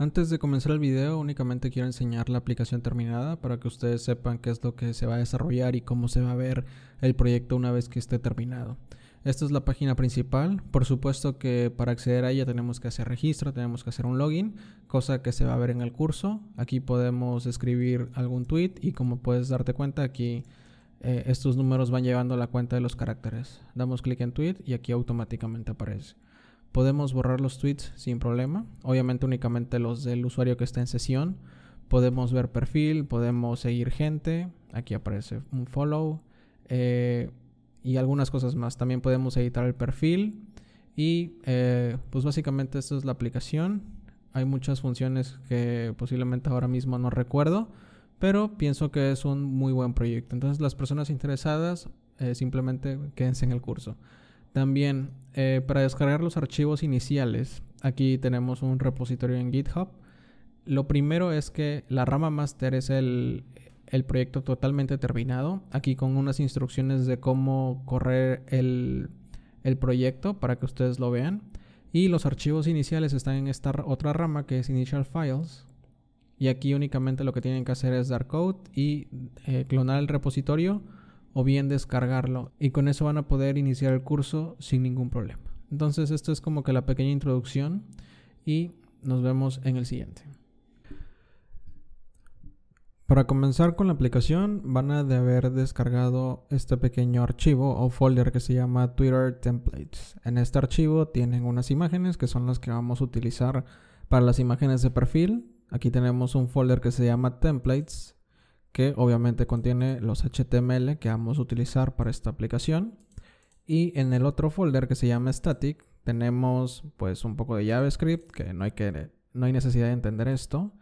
Antes de comenzar el video únicamente quiero enseñar la aplicación terminada para que ustedes sepan qué es lo que se va a desarrollar y cómo se va a ver el proyecto una vez que esté terminado. Esta es la página principal, por supuesto que para acceder a ella tenemos que hacer registro, tenemos que hacer un login, cosa que se va a ver en el curso. Aquí podemos escribir algún tweet y como puedes darte cuenta aquí eh, estos números van llevando la cuenta de los caracteres. Damos clic en tweet y aquí automáticamente aparece. Podemos borrar los tweets sin problema, obviamente únicamente los del usuario que está en sesión. Podemos ver perfil, podemos seguir gente, aquí aparece un follow eh, y algunas cosas más. También podemos editar el perfil y eh, pues básicamente esta es la aplicación. Hay muchas funciones que posiblemente ahora mismo no recuerdo, pero pienso que es un muy buen proyecto. Entonces las personas interesadas eh, simplemente quédense en el curso. También, eh, para descargar los archivos iniciales, aquí tenemos un repositorio en GitHub. Lo primero es que la rama master es el, proyecto totalmente terminado, aquí con unas instrucciones de cómo correr el, proyecto para que ustedes lo vean. Y los archivos iniciales están en esta otra rama que es Initial Files. Y aquí únicamente lo que tienen que hacer es dar code y eh, clonar el repositorio o bien descargarlo y con eso van a poder iniciar el curso sin ningún problema. Entonces esto es como que la pequeña introducción y nos vemos en el siguiente. Para comenzar con la aplicación van a de haber descargado este pequeño archivo o folder que se llama Twitter Templates. En este archivo tienen unas imágenes que son las que vamos a utilizar para las imágenes de perfil. Aquí tenemos un folder que se llama Templates que obviamente contiene los HTML que vamos a utilizar para esta aplicación. Y en el otro folder que se llama static tenemos pues un poco de JavaScript, que no hay, que, no hay necesidad de entender esto.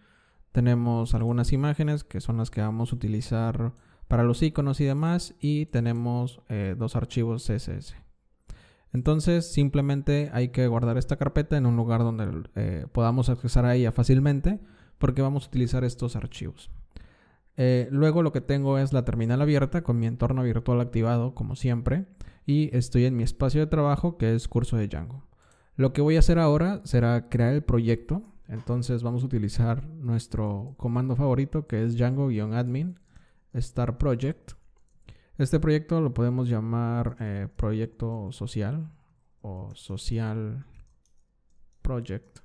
Tenemos algunas imágenes que son las que vamos a utilizar para los iconos y demás. Y tenemos eh, dos archivos CSS. Entonces simplemente hay que guardar esta carpeta en un lugar donde eh, podamos acceder a ella fácilmente porque vamos a utilizar estos archivos. Eh, luego lo que tengo es la terminal abierta con mi entorno virtual activado como siempre y estoy en mi espacio de trabajo que es curso de Django. Lo que voy a hacer ahora será crear el proyecto. Entonces vamos a utilizar nuestro comando favorito que es django-admin startproject project. Este proyecto lo podemos llamar eh, proyecto social o social project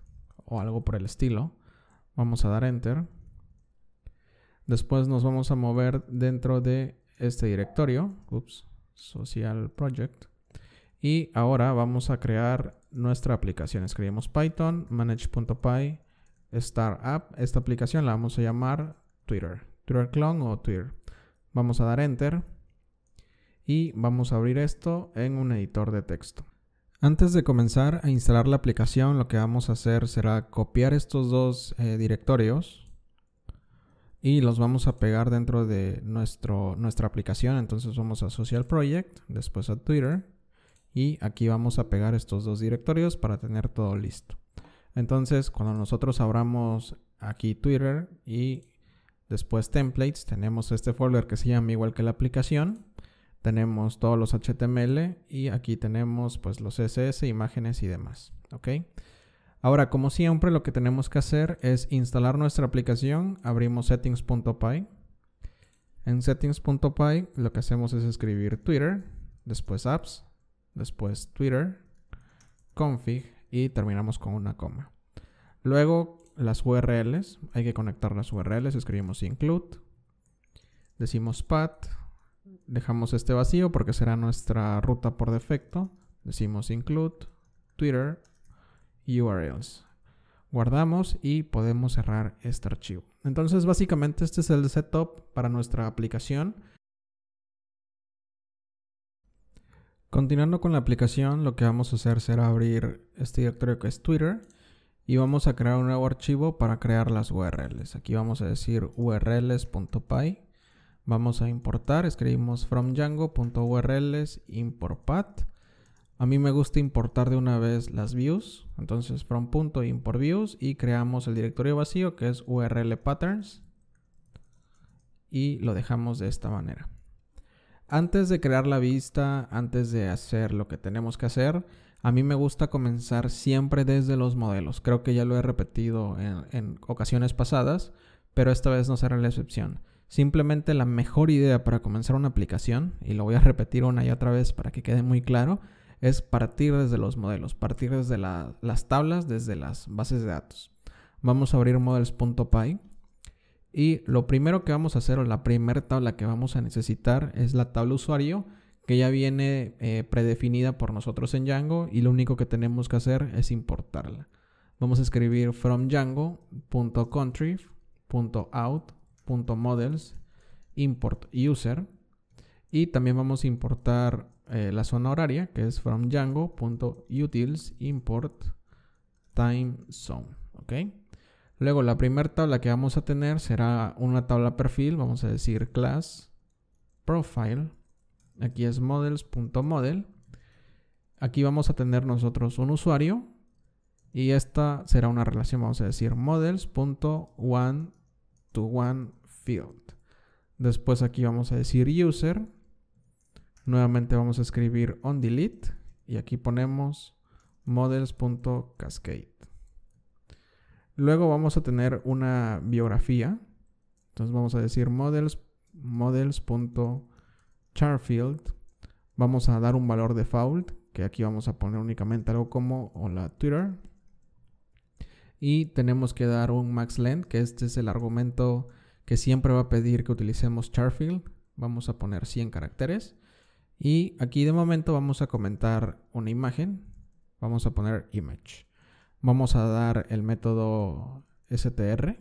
o algo por el estilo. Vamos a dar enter. Después nos vamos a mover dentro de este directorio, ups, social project. Y ahora vamos a crear nuestra aplicación. Escribimos Python, manage.py, startup Esta aplicación la vamos a llamar Twitter, Twitter clone o Twitter. Vamos a dar enter y vamos a abrir esto en un editor de texto. Antes de comenzar a instalar la aplicación, lo que vamos a hacer será copiar estos dos eh, directorios y los vamos a pegar dentro de nuestro, nuestra aplicación. Entonces vamos a Social Project, después a Twitter y aquí vamos a pegar estos dos directorios para tener todo listo. Entonces cuando nosotros abramos aquí Twitter y después templates, tenemos este folder que se llama igual que la aplicación. Tenemos todos los HTML y aquí tenemos pues los CSS, imágenes y demás. ¿Ok? Ahora, como siempre, lo que tenemos que hacer es instalar nuestra aplicación. Abrimos settings.py. En settings.py lo que hacemos es escribir Twitter, después apps, después Twitter, config y terminamos con una coma. Luego las URLs, hay que conectar las URLs, escribimos include, decimos path, dejamos este vacío porque será nuestra ruta por defecto, decimos include, Twitter, URLs. Guardamos y podemos cerrar este archivo. Entonces básicamente este es el setup para nuestra aplicación. Continuando con la aplicación, lo que vamos a hacer será abrir este directorio que es Twitter y vamos a crear un nuevo archivo para crear las URLs. Aquí vamos a decir urls.py. Vamos a importar, escribimos from django.urls import path a mí me gusta importar de una vez las views, entonces from import views y creamos el directorio vacío que es url patterns y lo dejamos de esta manera. Antes de crear la vista, antes de hacer lo que tenemos que hacer, a mí me gusta comenzar siempre desde los modelos. Creo que ya lo he repetido en, en ocasiones pasadas, pero esta vez no será la excepción. Simplemente la mejor idea para comenzar una aplicación, y lo voy a repetir una y otra vez para que quede muy claro, es partir desde los modelos, partir desde las tablas, desde las bases de datos. Vamos a abrir models.py y lo primero que vamos a hacer o la primera tabla que vamos a necesitar es la tabla usuario que ya viene eh, predefinida por nosotros en Django y lo único que tenemos que hacer es importarla. Vamos a escribir from django.country.out.models import user y también vamos a importar eh, la zona horaria, que es from django.utils import time zone. Luego la primera tabla que vamos a tener será una tabla perfil, vamos a decir class profile. Aquí es models.model. Aquí vamos a tener nosotros un usuario y esta será una relación, vamos a decir models.one to one field. Después aquí vamos a decir user Nuevamente vamos a escribir on delete y aquí ponemos models.cascade. Luego vamos a tener una biografía. Entonces vamos a decir models models.charfield. Vamos a dar un valor default, que aquí vamos a poner únicamente algo como hola Twitter. Y tenemos que dar un max length, que este es el argumento que siempre va a pedir que utilicemos charfield. Vamos a poner 100 caracteres y aquí de momento vamos a comentar una imagen. Vamos a poner image. Vamos a dar el método str.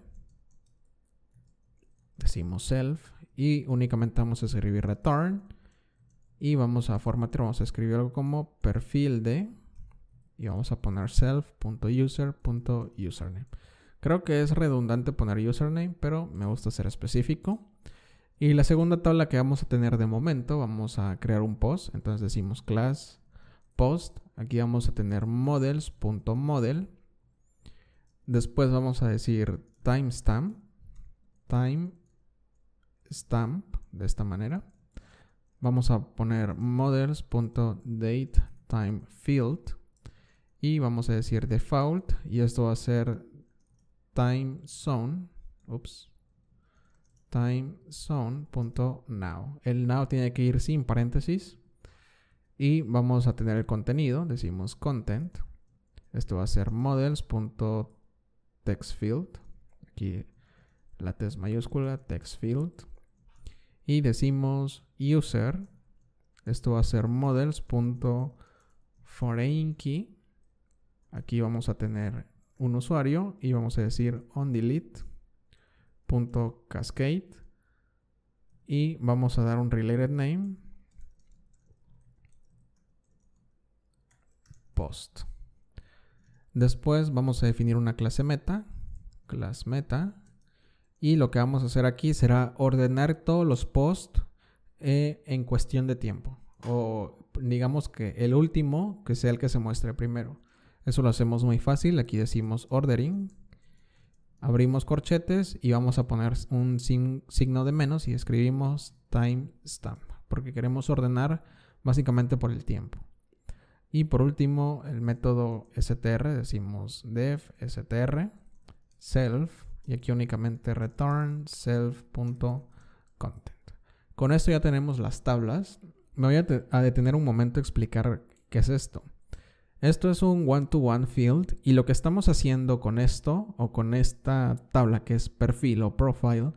Decimos self y únicamente vamos a escribir return. Y vamos a formatear, vamos a escribir algo como perfil de y vamos a poner self.user.username. Creo que es redundante poner username, pero me gusta ser específico. Y la segunda tabla que vamos a tener de momento, vamos a crear un post. Entonces decimos class post. Aquí vamos a tener models.model. Después vamos a decir timestamp. Timestamp de esta manera. Vamos a poner models.datetimefield field. Y vamos a decir default. Y esto va a ser time zone. oops timezone.now. El now tiene que ir sin paréntesis. Y vamos a tener el contenido. Decimos content. Esto va a ser models.textfield. Aquí la T mayúscula, textfield. Y decimos user. Esto va a ser models.foreignKey. Aquí vamos a tener un usuario y vamos a decir onDelete punto cascade y vamos a dar un related name post. Después vamos a definir una clase meta, class meta, y lo que vamos a hacer aquí será ordenar todos los posts eh, en cuestión de tiempo. O digamos que el último que sea el que se muestre primero. Eso lo hacemos muy fácil. Aquí decimos ordering abrimos corchetes y vamos a poner un signo de menos y escribimos timestamp porque queremos ordenar básicamente por el tiempo. Y por último, el método str, decimos def str self y aquí únicamente return self.content. Con esto ya tenemos las tablas. Me voy a detener un momento a explicar qué es esto. Esto es un one-to-one field y lo que estamos haciendo con esto o con esta tabla que es perfil o profile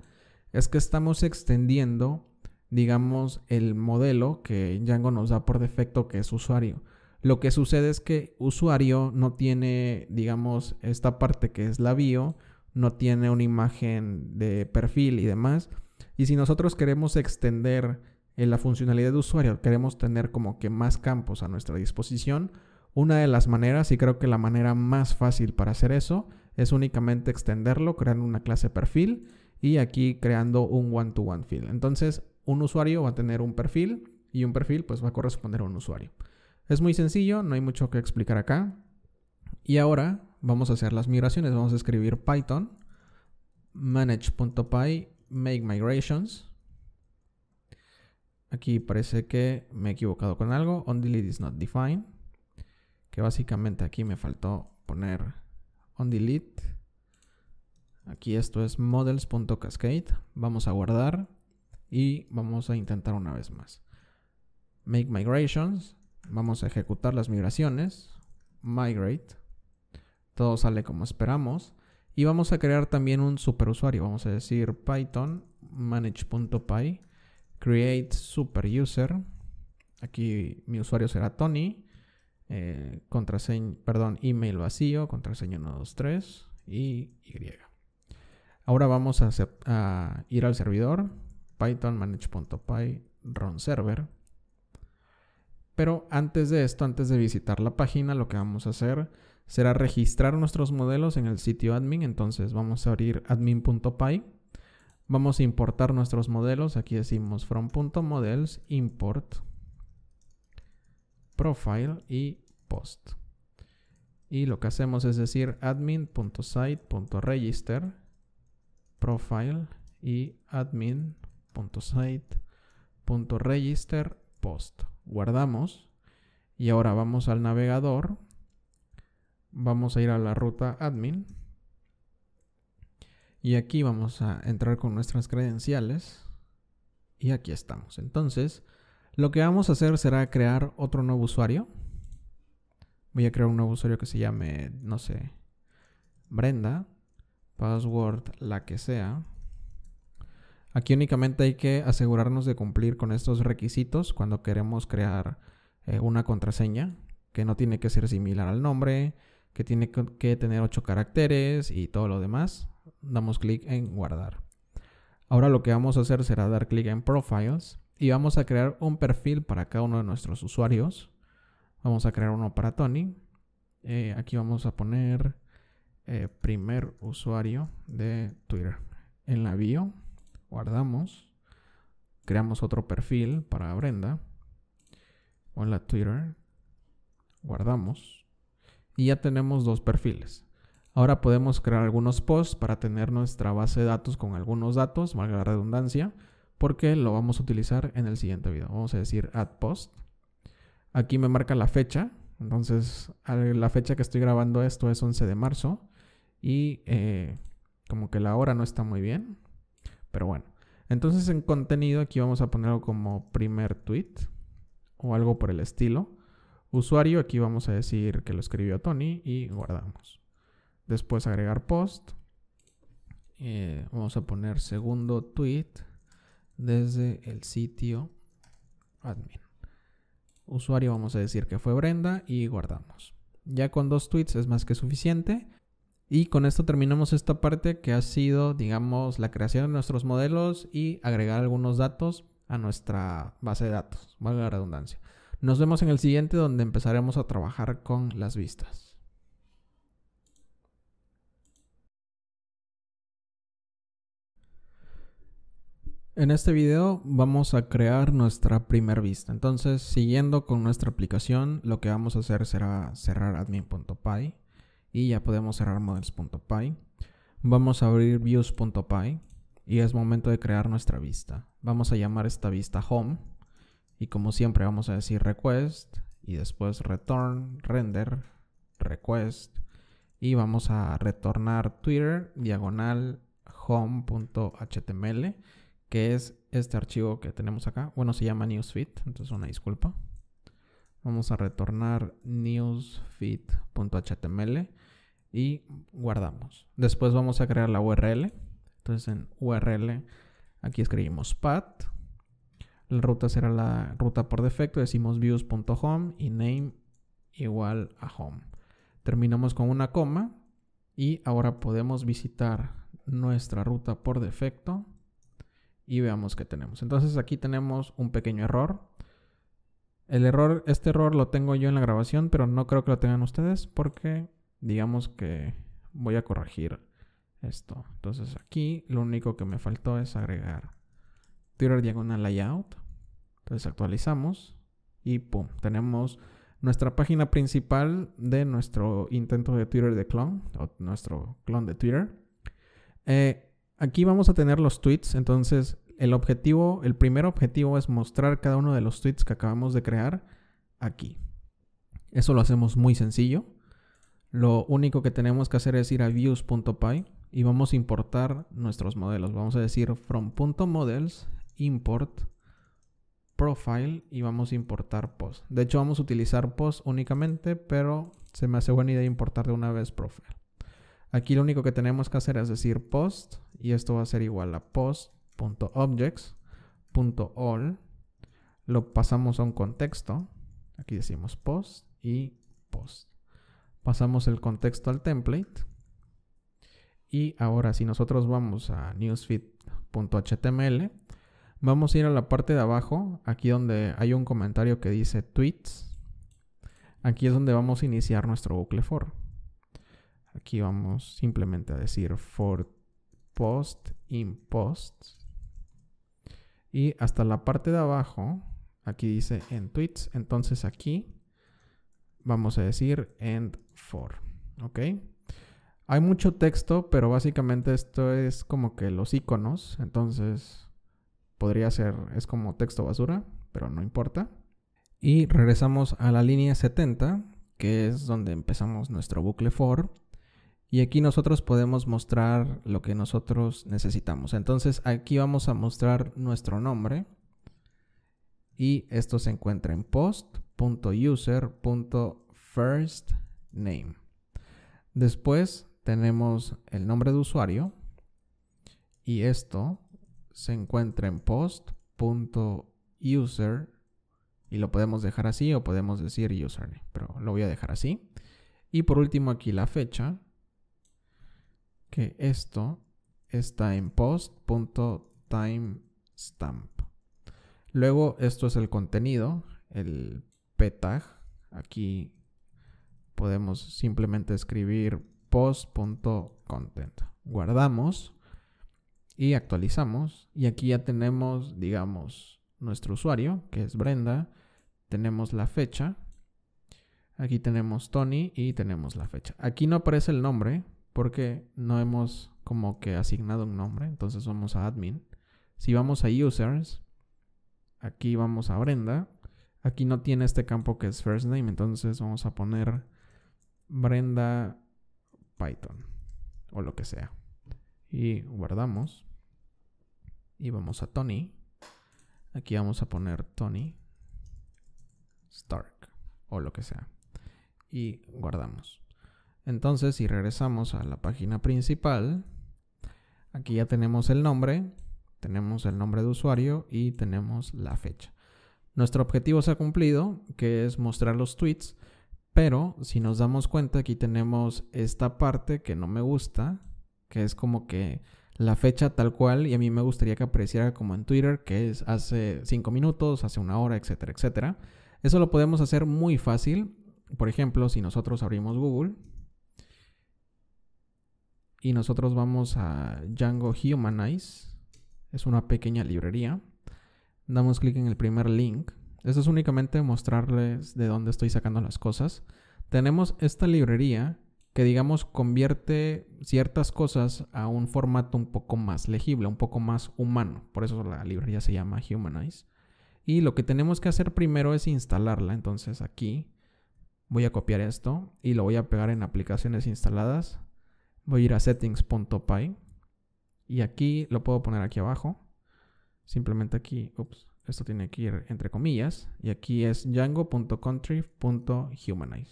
es que estamos extendiendo, digamos, el modelo que Django nos da por defecto que es usuario. Lo que sucede es que usuario no tiene, digamos, esta parte que es la bio, no tiene una imagen de perfil y demás. Y si nosotros queremos extender eh, la funcionalidad de usuario, queremos tener como que más campos a nuestra disposición, una de las maneras, y creo que la manera más fácil para hacer eso, es únicamente extenderlo creando una clase perfil y aquí creando un one-to-one field. Entonces, un usuario va a tener un perfil y un perfil pues va a corresponder a un usuario. Es muy sencillo, no hay mucho que explicar acá. Y ahora vamos a hacer las migraciones. Vamos a escribir Python manage.py make migrations. Aquí parece que me he equivocado con algo. onDelete is not defined que básicamente aquí me faltó poner on delete. Aquí esto es models.cascade. Vamos a guardar y vamos a intentar una vez más. Make migrations. Vamos a ejecutar las migraciones. Migrate. Todo sale como esperamos. Y vamos a crear también un superusuario. Vamos a decir Python manage.py create superuser. Aquí mi usuario será Tony. Eh, contraseña, perdón, email vacío, contraseña 123 y Y. Ahora vamos a, a ir al servidor python manage.py run server. Pero antes de esto, antes de visitar la página, lo que vamos a hacer será registrar nuestros modelos en el sitio admin. Entonces vamos a abrir admin.py. Vamos a importar nuestros modelos. Aquí decimos from.models import profile y post. Y lo que hacemos es decir admin.site.register profile y admin.site.register post. Guardamos y ahora vamos al navegador. Vamos a ir a la ruta admin. Y aquí vamos a entrar con nuestras credenciales. Y aquí estamos. Entonces, lo que vamos a hacer será crear otro nuevo usuario. Voy a crear un nuevo usuario que se llame, no sé, Brenda. Password, la que sea. Aquí únicamente hay que asegurarnos de cumplir con estos requisitos cuando queremos crear eh, una contraseña que no tiene que ser similar al nombre, que tiene que tener 8 caracteres y todo lo demás. Damos clic en guardar. Ahora lo que vamos a hacer será dar clic en Profiles y vamos a crear un perfil para cada uno de nuestros usuarios. Vamos a crear uno para Tony. Eh, aquí vamos a poner eh, primer usuario de Twitter. En la bio guardamos. Creamos otro perfil para Brenda. Hola Twitter. Guardamos. Y ya tenemos dos perfiles. Ahora podemos crear algunos posts para tener nuestra base de datos con algunos datos, valga la redundancia porque lo vamos a utilizar en el siguiente video. Vamos a decir add post. Aquí me marca la fecha. Entonces, la fecha que estoy grabando esto es 11 de marzo. Y eh, como que la hora no está muy bien. Pero bueno. Entonces, en contenido aquí vamos a poner algo como primer tweet. O algo por el estilo. Usuario, aquí vamos a decir que lo escribió Tony y guardamos. Después agregar post. Eh, vamos a poner segundo tweet desde el sitio admin. Usuario vamos a decir que fue Brenda y guardamos. Ya con dos tweets es más que suficiente. Y con esto terminamos esta parte que ha sido, digamos, la creación de nuestros modelos y agregar algunos datos a nuestra base de datos, valga la redundancia. Nos vemos en el siguiente donde empezaremos a trabajar con las vistas. En este video vamos a crear nuestra primer vista. Entonces, siguiendo con nuestra aplicación, lo que vamos a hacer será cerrar admin.py y ya podemos cerrar models.py. Vamos a abrir views.py y es momento de crear nuestra vista. Vamos a llamar esta vista home y como siempre vamos a decir request y después return render request y vamos a retornar twitter diagonal home.html que es este archivo que tenemos acá. Bueno, se llama newsfeed, entonces una disculpa. Vamos a retornar newsfeed.html y guardamos. Después vamos a crear la URL. Entonces en URL aquí escribimos path. La ruta será la ruta por defecto. Decimos views.home y name igual a home. Terminamos con una coma y ahora podemos visitar nuestra ruta por defecto y veamos qué tenemos. Entonces aquí tenemos un pequeño error. El error, este error lo tengo yo en la grabación, pero no creo que lo tengan ustedes porque digamos que voy a corregir esto. Entonces aquí lo único que me faltó es agregar Twitter diagonal layout. Entonces actualizamos y pum, tenemos nuestra página principal de nuestro intento de Twitter de clon nuestro clon de Twitter. Eh, aquí vamos a tener los tweets, entonces el objetivo, el primer objetivo es mostrar cada uno de los tweets que acabamos de crear aquí. Eso lo hacemos muy sencillo. Lo único que tenemos que hacer es ir a views.py y vamos a importar nuestros modelos. Vamos a decir from.models import profile y vamos a importar post. De hecho vamos a utilizar post únicamente, pero se me hace buena idea importar de una vez profile. Aquí lo único que tenemos que hacer es decir post y esto va a ser igual a post.objects.all. Lo pasamos a un contexto. Aquí decimos post y post. Pasamos el contexto al template. Y ahora si nosotros vamos a newsfeed.html, vamos a ir a la parte de abajo, aquí donde hay un comentario que dice tweets. Aquí es donde vamos a iniciar nuestro bucle for. Aquí vamos simplemente a decir for post, in post Y hasta la parte de abajo, aquí dice en tweets. Entonces aquí vamos a decir end for. ¿Ok? Hay mucho texto, pero básicamente esto es como que los iconos. Entonces podría ser, es como texto basura, pero no importa. Y regresamos a la línea 70, que es donde empezamos nuestro bucle for. Y aquí nosotros podemos mostrar lo que nosotros necesitamos. Entonces aquí vamos a mostrar nuestro nombre. Y esto se encuentra en post.user.firstname. Después tenemos el nombre de usuario. Y esto se encuentra en post.user. Y lo podemos dejar así o podemos decir username. Pero lo voy a dejar así. Y por último aquí la fecha que esto está en post.timestamp. Luego, esto es el contenido, el petag Aquí podemos simplemente escribir post.content. Guardamos y actualizamos. Y aquí ya tenemos, digamos, nuestro usuario, que es Brenda. Tenemos la fecha. Aquí tenemos Tony y tenemos la fecha. Aquí no aparece el nombre, porque no hemos como que asignado un nombre, entonces vamos a admin. Si vamos a users, aquí vamos a Brenda. Aquí no tiene este campo que es first name, entonces vamos a poner Brenda Python o lo que sea. Y guardamos. Y vamos a Tony. Aquí vamos a poner Tony Stark o lo que sea. Y guardamos. Entonces, si regresamos a la página principal, aquí ya tenemos el nombre, tenemos el nombre de usuario y tenemos la fecha. Nuestro objetivo se ha cumplido, que es mostrar los tweets, pero si nos damos cuenta, aquí tenemos esta parte que no me gusta, que es como que la fecha tal cual y a mí me gustaría que apareciera como en Twitter, que es hace 5 minutos, hace una hora, etcétera, etcétera. Eso lo podemos hacer muy fácil. Por ejemplo, si nosotros abrimos Google y nosotros vamos a Django Humanize. Es una pequeña librería. Damos clic en el primer link. Esto es únicamente mostrarles de dónde estoy sacando las cosas. Tenemos esta librería que digamos convierte ciertas cosas a un formato un poco más legible, un poco más humano. Por eso la librería se llama Humanize. Y lo que tenemos que hacer primero es instalarla. Entonces aquí voy a copiar esto y lo voy a pegar en aplicaciones instaladas. Voy a ir a settings.py y aquí lo puedo poner aquí abajo. Simplemente aquí, esto tiene que ir entre comillas y aquí es django.country.humanize.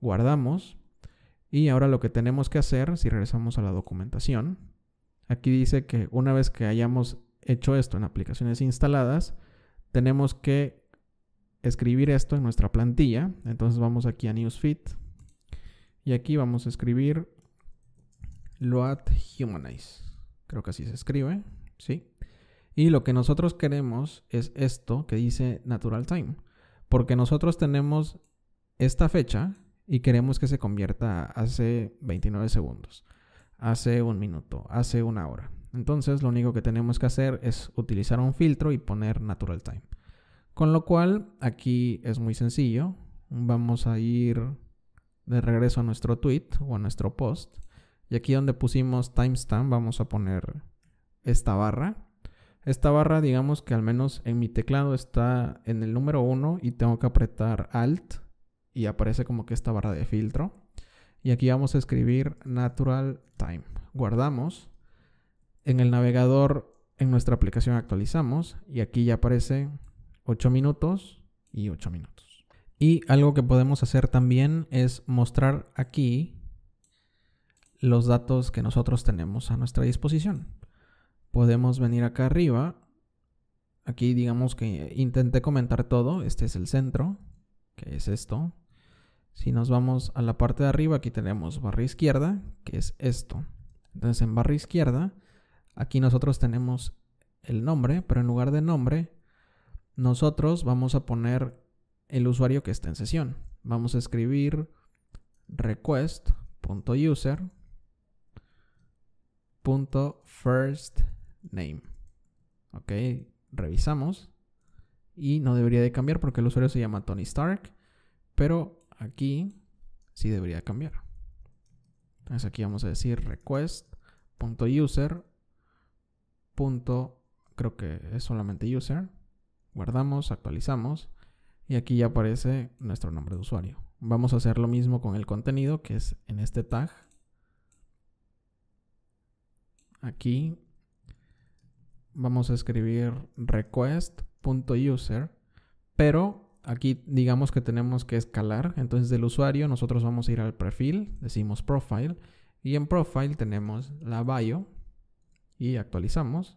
Guardamos y ahora lo que tenemos que hacer, si regresamos a la documentación, aquí dice que una vez que hayamos hecho esto en aplicaciones instaladas, tenemos que escribir esto en nuestra plantilla. Entonces vamos aquí a Newsfeed y aquí vamos a escribir Load Humanize. Creo que así se escribe, ¿sí? Y lo que nosotros queremos es esto que dice Natural Time. Porque nosotros tenemos esta fecha y queremos que se convierta hace 29 segundos, hace un minuto, hace una hora. Entonces lo único que tenemos que hacer es utilizar un filtro y poner Natural Time. Con lo cual aquí es muy sencillo. Vamos a ir de regreso a nuestro tweet o a nuestro post y aquí donde pusimos timestamp vamos a poner esta barra. Esta barra digamos que al menos en mi teclado está en el número 1 y tengo que apretar alt y aparece como que esta barra de filtro. Y aquí vamos a escribir natural time. Guardamos. En el navegador en nuestra aplicación actualizamos y aquí ya aparece 8 minutos y 8 minutos. Y algo que podemos hacer también es mostrar aquí los datos que nosotros tenemos a nuestra disposición. Podemos venir acá arriba. Aquí digamos que intenté comentar todo. Este es el centro, que es esto. Si nos vamos a la parte de arriba, aquí tenemos barra izquierda, que es esto. Entonces en barra izquierda, aquí nosotros tenemos el nombre, pero en lugar de nombre, nosotros vamos a poner el usuario que está en sesión. Vamos a escribir request.user punto first name. Ok, revisamos. Y no debería de cambiar porque el usuario se llama Tony Stark. Pero aquí sí debería cambiar. Entonces aquí vamos a decir request.user. Creo que es solamente user. Guardamos, actualizamos. Y aquí ya aparece nuestro nombre de usuario. Vamos a hacer lo mismo con el contenido que es en este tag Aquí vamos a escribir request.user, pero aquí digamos que tenemos que escalar. Entonces del usuario nosotros vamos a ir al perfil, decimos profile, y en profile tenemos la bio y actualizamos.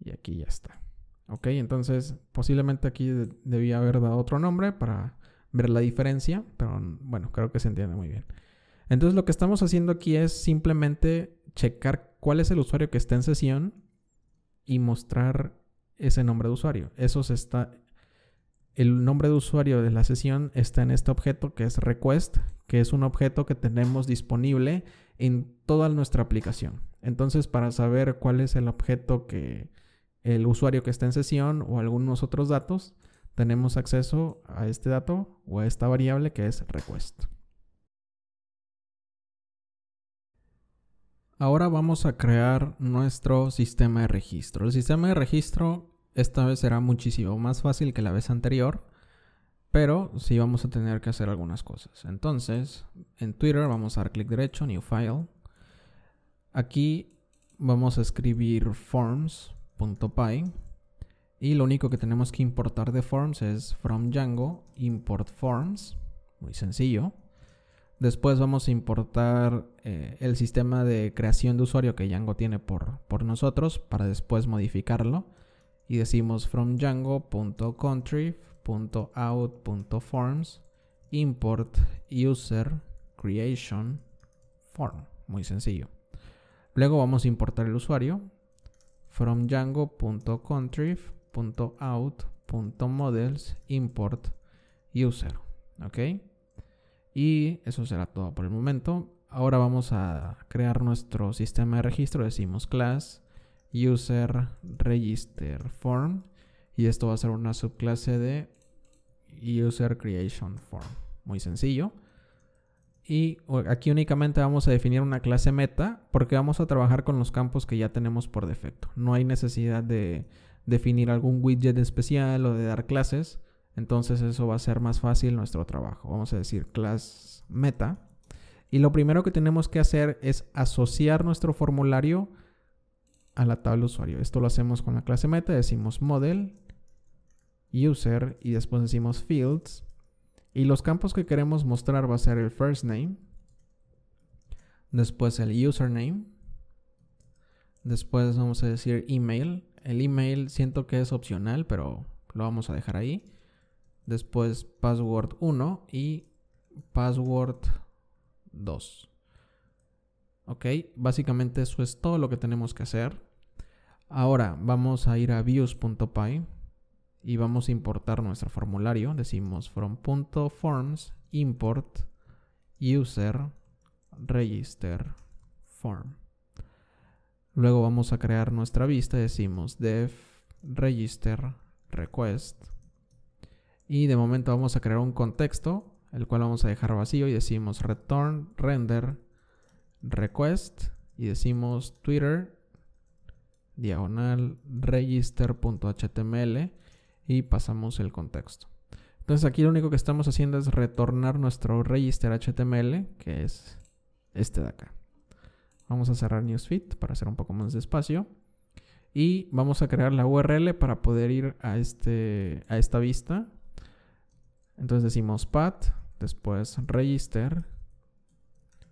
Y aquí ya está. Ok, entonces posiblemente aquí debía haber dado otro nombre para ver la diferencia, pero bueno, creo que se entiende muy bien. Entonces lo que estamos haciendo aquí es simplemente checar cuál es el usuario que está en sesión y mostrar ese nombre de usuario. Eso está. El nombre de usuario de la sesión está en este objeto que es request, que es un objeto que tenemos disponible en toda nuestra aplicación. Entonces, para saber cuál es el objeto que el usuario que está en sesión o algunos otros datos, tenemos acceso a este dato o a esta variable que es request. Ahora vamos a crear nuestro sistema de registro. El sistema de registro esta vez será muchísimo más fácil que la vez anterior, pero sí vamos a tener que hacer algunas cosas. Entonces, en Twitter vamos a dar clic derecho, New File. Aquí vamos a escribir forms.py y lo único que tenemos que importar de forms es from Django import forms, muy sencillo. Después vamos a importar eh, el sistema de creación de usuario que Django tiene por, por nosotros para después modificarlo. Y decimos from django.country.out.forms import user creation form. Muy sencillo. Luego vamos a importar el usuario from django.country.out.models import user. ¿Ok? Y eso será todo por el momento. Ahora vamos a crear nuestro sistema de registro. Decimos class user register form. Y esto va a ser una subclase de user creation form. Muy sencillo. Y aquí únicamente vamos a definir una clase meta porque vamos a trabajar con los campos que ya tenemos por defecto. No hay necesidad de definir algún widget especial o de dar clases entonces eso va a ser más fácil nuestro trabajo. Vamos a decir class meta. Y lo primero que tenemos que hacer es asociar nuestro formulario a la tabla usuario. Esto lo hacemos con la clase meta. Decimos model, user y después decimos fields. Y los campos que queremos mostrar va a ser el first name, después el username, después vamos a decir email. El email siento que es opcional, pero lo vamos a dejar ahí después password 1 y password 2. Ok, básicamente eso es todo lo que tenemos que hacer. Ahora vamos a ir a views.py y vamos a importar nuestro formulario. Decimos from.forms import user register form. Luego vamos a crear nuestra vista decimos def register request y de momento vamos a crear un contexto, el cual vamos a dejar vacío y decimos return render request y decimos Twitter diagonal register.html y pasamos el contexto. Entonces aquí lo único que estamos haciendo es retornar nuestro register HTML, que es este de acá. Vamos a cerrar Newsfeed para hacer un poco más de espacio. Y vamos a crear la URL para poder ir a, este, a esta vista entonces decimos path, después register,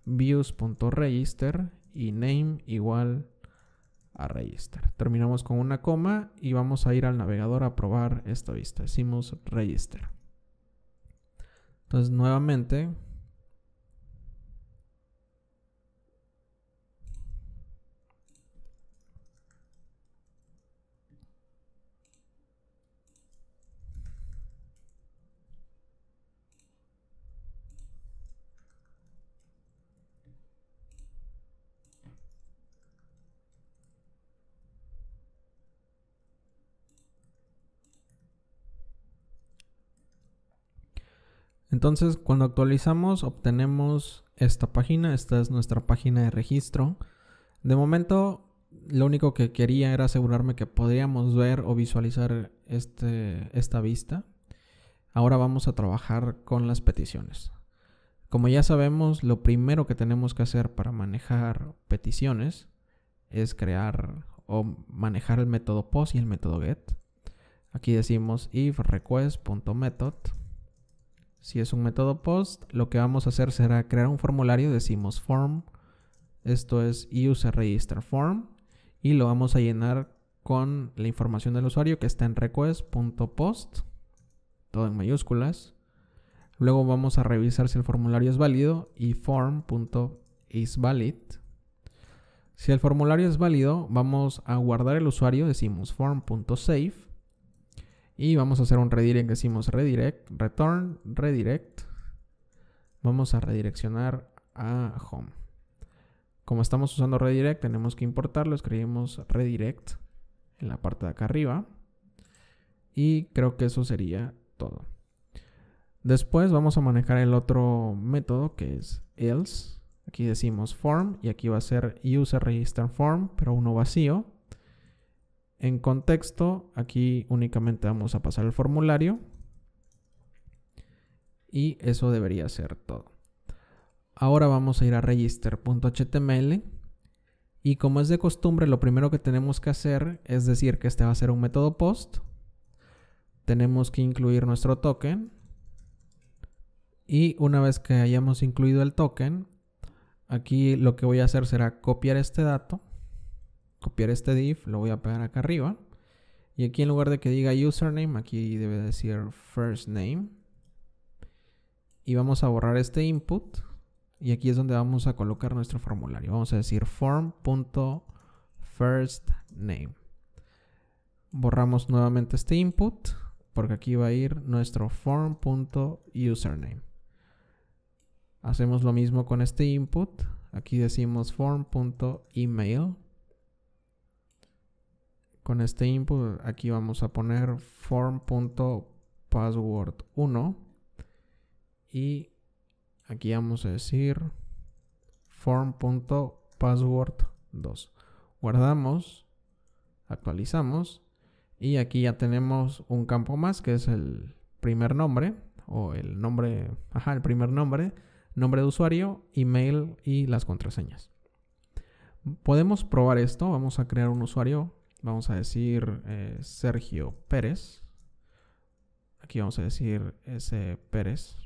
views.register y name igual a register. Terminamos con una coma y vamos a ir al navegador a probar esta vista. Decimos register. Entonces nuevamente Entonces, cuando actualizamos, obtenemos esta página. Esta es nuestra página de registro. De momento, lo único que quería era asegurarme que podríamos ver o visualizar este, esta vista. Ahora vamos a trabajar con las peticiones. Como ya sabemos, lo primero que tenemos que hacer para manejar peticiones es crear o manejar el método post y el método get. Aquí decimos if request.method si es un método post, lo que vamos a hacer será crear un formulario, decimos form, esto es user register form, y lo vamos a llenar con la información del usuario que está en request.post, todo en mayúsculas. Luego vamos a revisar si el formulario es válido y form.isValid. Si el formulario es válido, vamos a guardar el usuario, decimos form.save y vamos a hacer un redirect, decimos redirect, return, redirect. Vamos a redireccionar a home. Como estamos usando redirect, tenemos que importarlo. Escribimos redirect en la parte de acá arriba. Y creo que eso sería todo. Después vamos a manejar el otro método que es else. Aquí decimos form y aquí va a ser user register form, pero uno vacío. En contexto, aquí únicamente vamos a pasar el formulario. Y eso debería ser todo. Ahora vamos a ir a register.html. Y como es de costumbre, lo primero que tenemos que hacer es decir que este va a ser un método post. Tenemos que incluir nuestro token. Y una vez que hayamos incluido el token, aquí lo que voy a hacer será copiar este dato copiar este div, lo voy a pegar acá arriba. Y aquí en lugar de que diga username, aquí debe decir first name. Y vamos a borrar este input. Y aquí es donde vamos a colocar nuestro formulario. Vamos a decir form.firstName. Borramos nuevamente este input porque aquí va a ir nuestro form.username. Hacemos lo mismo con este input. Aquí decimos form.email con este input aquí vamos a poner form.password1 y aquí vamos a decir form.password2. Guardamos, actualizamos y aquí ya tenemos un campo más que es el primer nombre o el nombre, ajá, el primer nombre, nombre de usuario, email y las contraseñas. Podemos probar esto, vamos a crear un usuario vamos a decir eh, Sergio Pérez. Aquí vamos a decir S. Pérez.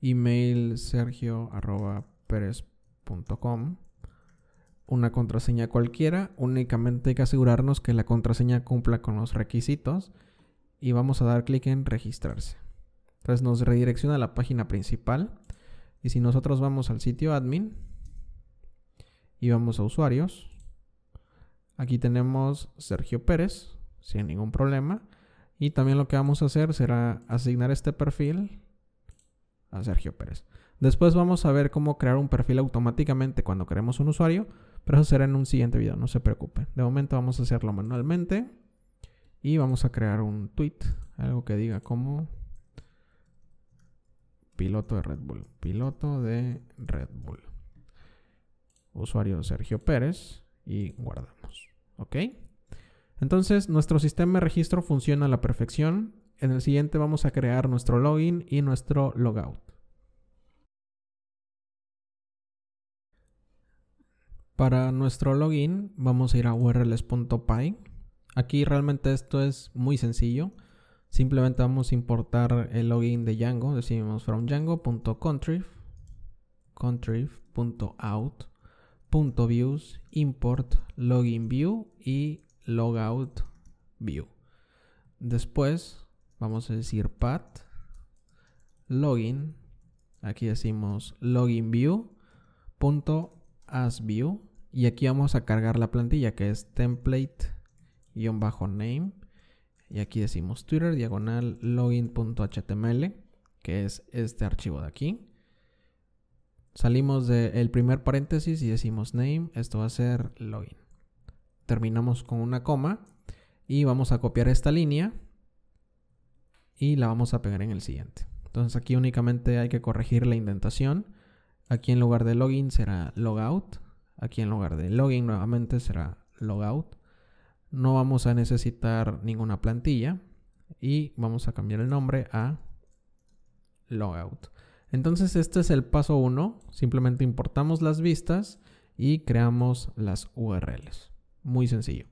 Email sergio Una contraseña cualquiera. Únicamente hay que asegurarnos que la contraseña cumpla con los requisitos. Y vamos a dar clic en registrarse. Entonces nos redirecciona a la página principal. Y si nosotros vamos al sitio admin y vamos a usuarios, Aquí tenemos Sergio Pérez, sin ningún problema. Y también lo que vamos a hacer será asignar este perfil a Sergio Pérez. Después vamos a ver cómo crear un perfil automáticamente cuando queremos un usuario, pero eso será en un siguiente video, no se preocupen. De momento vamos a hacerlo manualmente y vamos a crear un tweet, algo que diga como piloto de Red Bull, piloto de Red Bull. Usuario Sergio Pérez y guardamos. ¿Ok? Entonces, nuestro sistema de registro funciona a la perfección. En el siguiente vamos a crear nuestro login y nuestro logout. Para nuestro login vamos a ir a urls.py. Aquí realmente esto es muy sencillo. Simplemente vamos a importar el login de Django. Decimos from django.contrib .views, import login view y logout view. Después vamos a decir path login. Aquí decimos login view .as view y aquí vamos a cargar la plantilla que es template-name y aquí decimos twitter diagonal login.html que es este archivo de aquí Salimos del primer paréntesis y decimos name, esto va a ser login. Terminamos con una coma y vamos a copiar esta línea y la vamos a pegar en el siguiente. Entonces aquí únicamente hay que corregir la indentación. Aquí en lugar de login será logout. Aquí en lugar de login nuevamente será logout. No vamos a necesitar ninguna plantilla y vamos a cambiar el nombre a logout. Entonces este es el paso 1, simplemente importamos las vistas y creamos las URLs. Muy sencillo.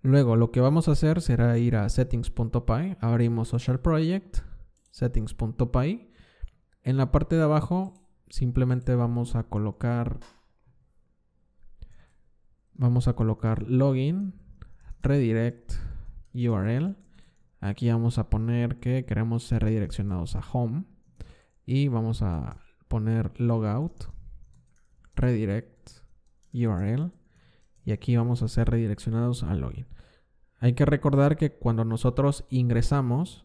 Luego lo que vamos a hacer será ir a settings.py, abrimos social project, settings.py. En la parte de abajo simplemente vamos a colocar vamos a colocar login, redirect, URL. Aquí vamos a poner que queremos ser redireccionados a home y vamos a poner logout, redirect URL y aquí vamos a ser redireccionados al login. Hay que recordar que cuando nosotros ingresamos,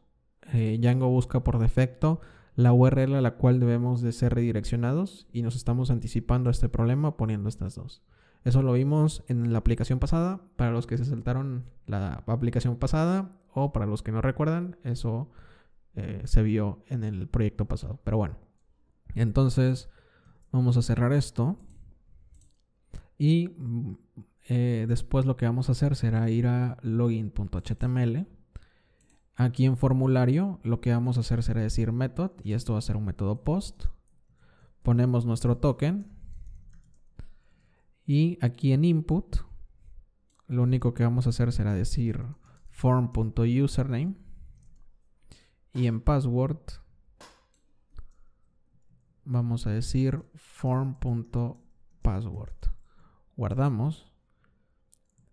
eh, Django busca por defecto la URL a la cual debemos de ser redireccionados y nos estamos anticipando a este problema poniendo estas dos. Eso lo vimos en la aplicación pasada. Para los que se saltaron la aplicación pasada o para los que no recuerdan, eso eh, se vio en el proyecto pasado. Pero bueno, entonces vamos a cerrar esto. Y eh, después lo que vamos a hacer será ir a login.html. Aquí en formulario lo que vamos a hacer será decir method y esto va a ser un método post. Ponemos nuestro token y aquí en input lo único que vamos a hacer será decir form.username y en password vamos a decir form.password. Guardamos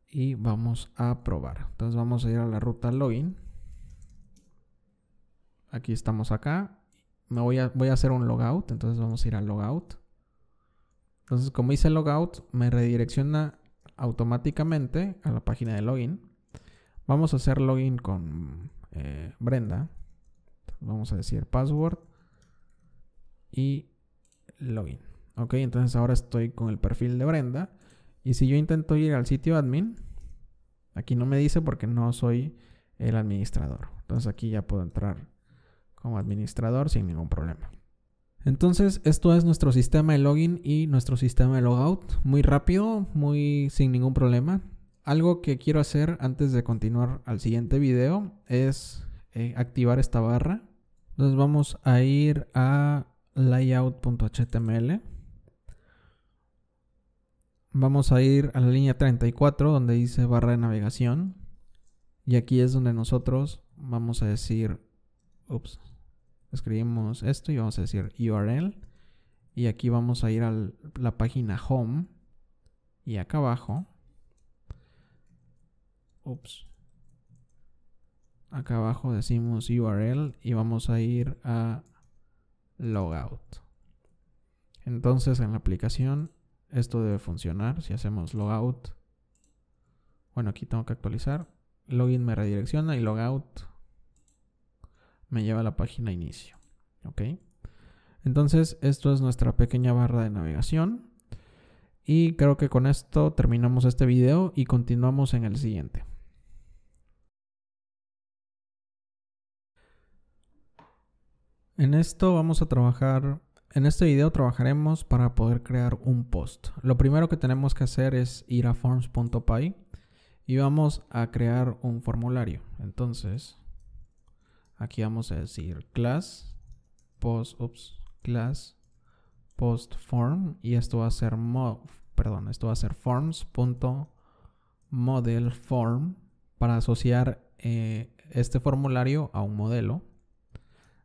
y vamos a probar. Entonces vamos a ir a la ruta login. Aquí estamos acá. Me voy a, voy a hacer un logout, entonces vamos a ir al logout. Entonces como hice logout, me redirecciona automáticamente a la página de login. Vamos a hacer login con eh, Brenda. Vamos a decir password y login. Ok, entonces ahora estoy con el perfil de Brenda. Y si yo intento ir al sitio admin, aquí no me dice porque no soy el administrador. Entonces aquí ya puedo entrar como administrador sin ningún problema. Entonces esto es nuestro sistema de login y nuestro sistema de logout. Muy rápido, muy sin ningún problema. Algo que quiero hacer antes de continuar al siguiente video es eh, activar esta barra entonces vamos a ir a layout.html. Vamos a ir a la línea 34 donde dice barra de navegación. Y aquí es donde nosotros vamos a decir, ups, escribimos esto y vamos a decir URL. Y aquí vamos a ir a la página home. Y acá abajo, ups, acá abajo decimos URL y vamos a ir a logout. Entonces en la aplicación esto debe funcionar. Si hacemos logout, bueno aquí tengo que actualizar. Login me redirecciona y logout me lleva a la página inicio. ¿Ok? Entonces esto es nuestra pequeña barra de navegación. Y creo que con esto terminamos este video y continuamos en el siguiente. En esto vamos a trabajar, en este video trabajaremos para poder crear un post. Lo primero que tenemos que hacer es ir a forms.py y vamos a crear un formulario. Entonces, aquí vamos a decir class post, class post form y esto va a ser mod, perdón, esto va a ser forms.modelform para asociar eh, este formulario a un modelo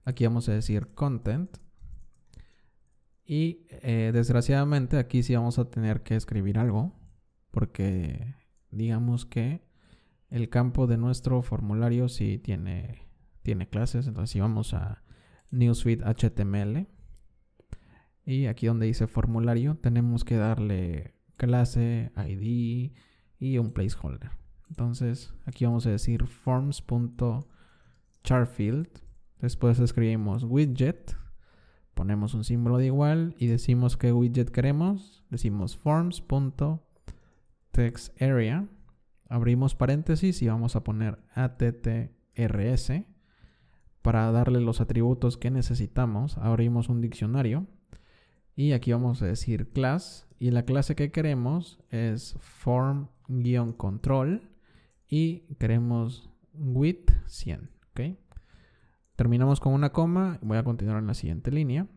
Aquí vamos a decir content. Y eh, desgraciadamente aquí sí vamos a tener que escribir algo. Porque digamos que el campo de nuestro formulario sí tiene, tiene clases. Entonces si vamos a newsfeed HTML. Y aquí donde dice formulario tenemos que darle clase, ID y un placeholder. Entonces aquí vamos a decir forms.charfield Después escribimos widget, ponemos un símbolo de igual y decimos qué widget queremos. Decimos forms.textArea. Abrimos paréntesis y vamos a poner attrs para darle los atributos que necesitamos. Abrimos un diccionario y aquí vamos a decir class y la clase que queremos es form-control y queremos width 100. ok? Terminamos con una coma. Voy a continuar en la siguiente línea.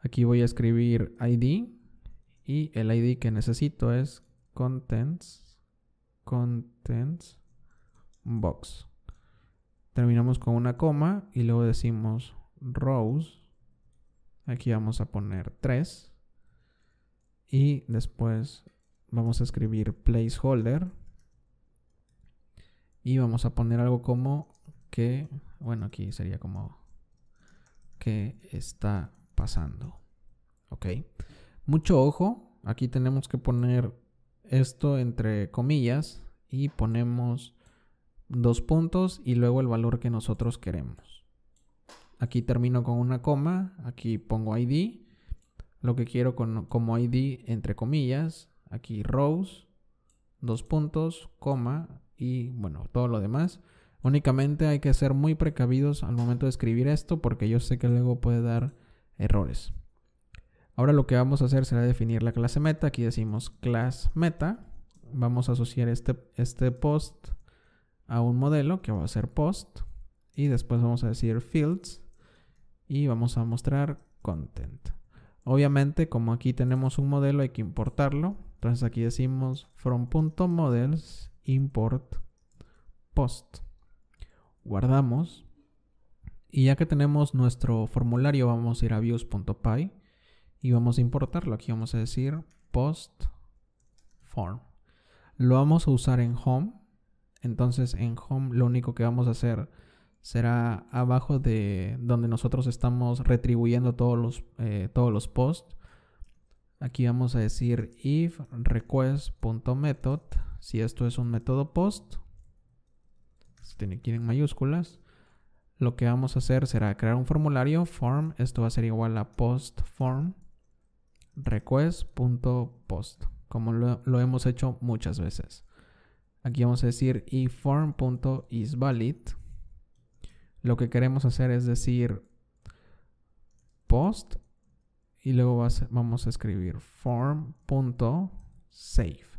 Aquí voy a escribir ID. Y el ID que necesito es contents. Contents box. Terminamos con una coma y luego decimos rows. Aquí vamos a poner 3. Y después vamos a escribir placeholder. Y vamos a poner algo como que bueno, aquí sería como ¿qué está pasando? ¿Ok? Mucho ojo, aquí tenemos que poner esto entre comillas y ponemos dos puntos y luego el valor que nosotros queremos. Aquí termino con una coma, aquí pongo ID, lo que quiero con, como ID entre comillas, aquí rows, dos puntos, coma y bueno, todo lo demás. Únicamente hay que ser muy precavidos al momento de escribir esto porque yo sé que luego puede dar errores. Ahora lo que vamos a hacer será definir la clase meta. Aquí decimos class meta. Vamos a asociar este, este post a un modelo que va a ser post. Y después vamos a decir fields. Y vamos a mostrar content. Obviamente como aquí tenemos un modelo hay que importarlo. Entonces aquí decimos from.models import post guardamos. Y ya que tenemos nuestro formulario, vamos a ir a views.py y vamos a importarlo. Aquí vamos a decir post form. Lo vamos a usar en home. Entonces en home lo único que vamos a hacer será abajo de donde nosotros estamos retribuyendo todos los, eh, todos los posts. Aquí vamos a decir if request.method, si esto es un método post, tiene que ir en mayúsculas, lo que vamos a hacer será crear un formulario form, esto va a ser igual a post form request.post, como lo, hemos hecho muchas veces. Aquí vamos a decir if form.isvalid. Lo que queremos hacer es decir post y luego vamos a escribir form.save.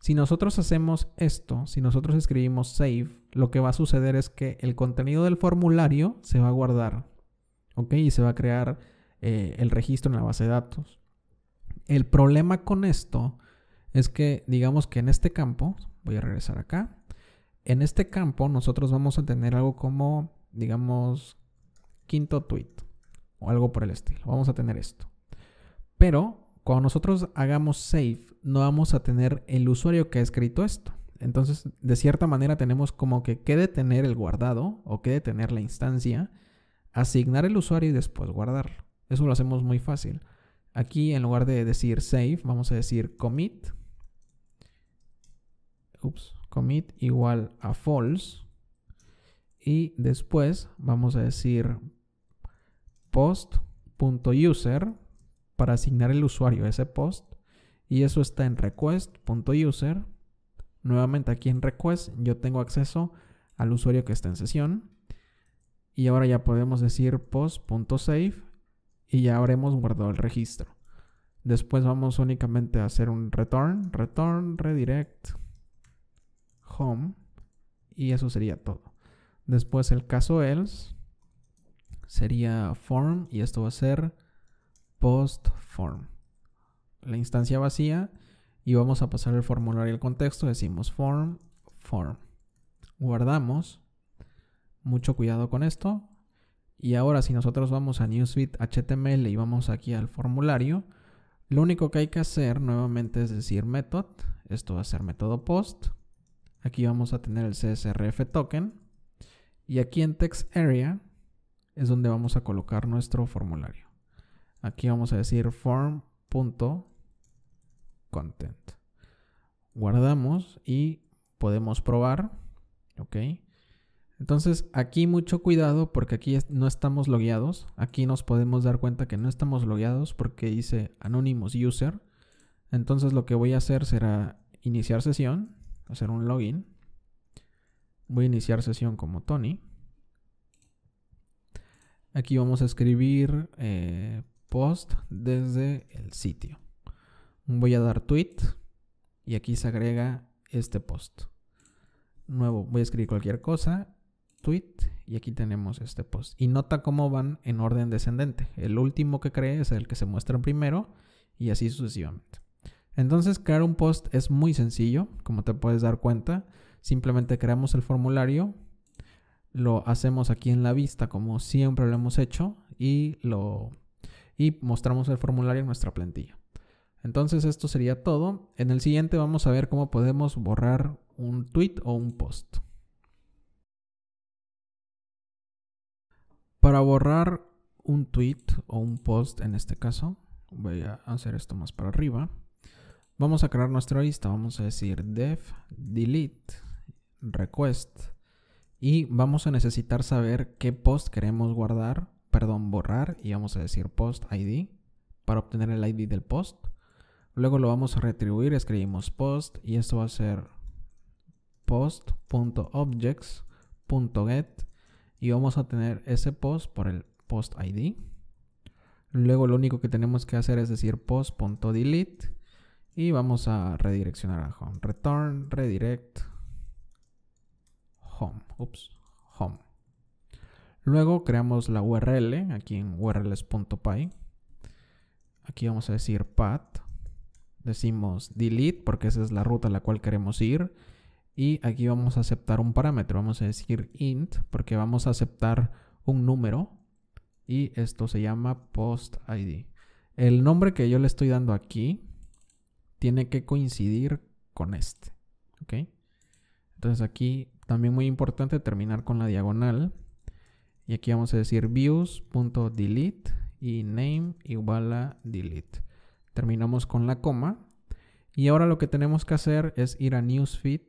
Si nosotros hacemos esto, si nosotros escribimos save, lo que va a suceder es que el contenido del formulario se va a guardar, ¿ok? Y se va a crear eh, el registro en la base de datos. El problema con esto es que, digamos que en este campo, voy a regresar acá, en este campo nosotros vamos a tener algo como, digamos, quinto tweet o algo por el estilo. Vamos a tener esto. Pero cuando nosotros hagamos save, no vamos a tener el usuario que ha escrito esto. Entonces, de cierta manera tenemos como que quede tener el guardado o que tener la instancia, asignar el usuario y después guardarlo. Eso lo hacemos muy fácil. Aquí en lugar de decir save, vamos a decir commit. Ups, commit igual a false. Y después vamos a decir post.user para asignar el usuario a ese post y eso está en request.user. Nuevamente aquí en request yo tengo acceso al usuario que está en sesión y ahora ya podemos decir post.save y ya habremos guardado el registro. Después vamos únicamente a hacer un return, return, redirect, home y eso sería todo. Después el caso else sería form y esto va a ser post form. La instancia vacía y vamos a pasar el formulario al contexto. Decimos form, form. Guardamos. Mucho cuidado con esto. Y ahora si nosotros vamos a Newsfeed HTML y vamos aquí al formulario, lo único que hay que hacer nuevamente es decir method. Esto va a ser método post. Aquí vamos a tener el CSRF token. Y aquí en text area es donde vamos a colocar nuestro formulario. Aquí vamos a decir form.content. Guardamos y podemos probar. ¿Ok? Entonces aquí mucho cuidado porque aquí no estamos logueados. Aquí nos podemos dar cuenta que no estamos logueados porque dice Anonymous User. Entonces lo que voy a hacer será iniciar sesión, hacer un login. Voy a iniciar sesión como Tony. Aquí vamos a escribir eh, post desde el sitio. Voy a dar tweet y aquí se agrega este post. Nuevo, voy a escribir cualquier cosa, tweet y aquí tenemos este post. Y nota cómo van en orden descendente. El último que cree es el que se muestra primero y así sucesivamente. Entonces crear un post es muy sencillo, como te puedes dar cuenta. Simplemente creamos el formulario, lo hacemos aquí en la vista como siempre lo hemos hecho y lo y mostramos el formulario en nuestra plantilla. Entonces esto sería todo. En el siguiente vamos a ver cómo podemos borrar un tweet o un post. Para borrar un tweet o un post en este caso, voy a hacer esto más para arriba. Vamos a crear nuestra lista, vamos a decir def delete request y vamos a necesitar saber qué post queremos guardar perdón, borrar y vamos a decir post ID para obtener el ID del post. Luego lo vamos a retribuir, escribimos post y esto va a ser post.objects.get y vamos a tener ese post por el post ID. Luego lo único que tenemos que hacer es decir post.delete y vamos a redireccionar a home. Return, redirect, home. oops, home. Luego creamos la URL aquí en urls.py. Aquí vamos a decir path. Decimos delete porque esa es la ruta a la cual queremos ir. Y aquí vamos a aceptar un parámetro. Vamos a decir int porque vamos a aceptar un número. Y esto se llama post ID. El nombre que yo le estoy dando aquí tiene que coincidir con este. ¿Ok? Entonces aquí también muy importante terminar con la diagonal. Y aquí vamos a decir views.delete y name igual a delete. Terminamos con la coma. Y ahora lo que tenemos que hacer es ir a newsfeed.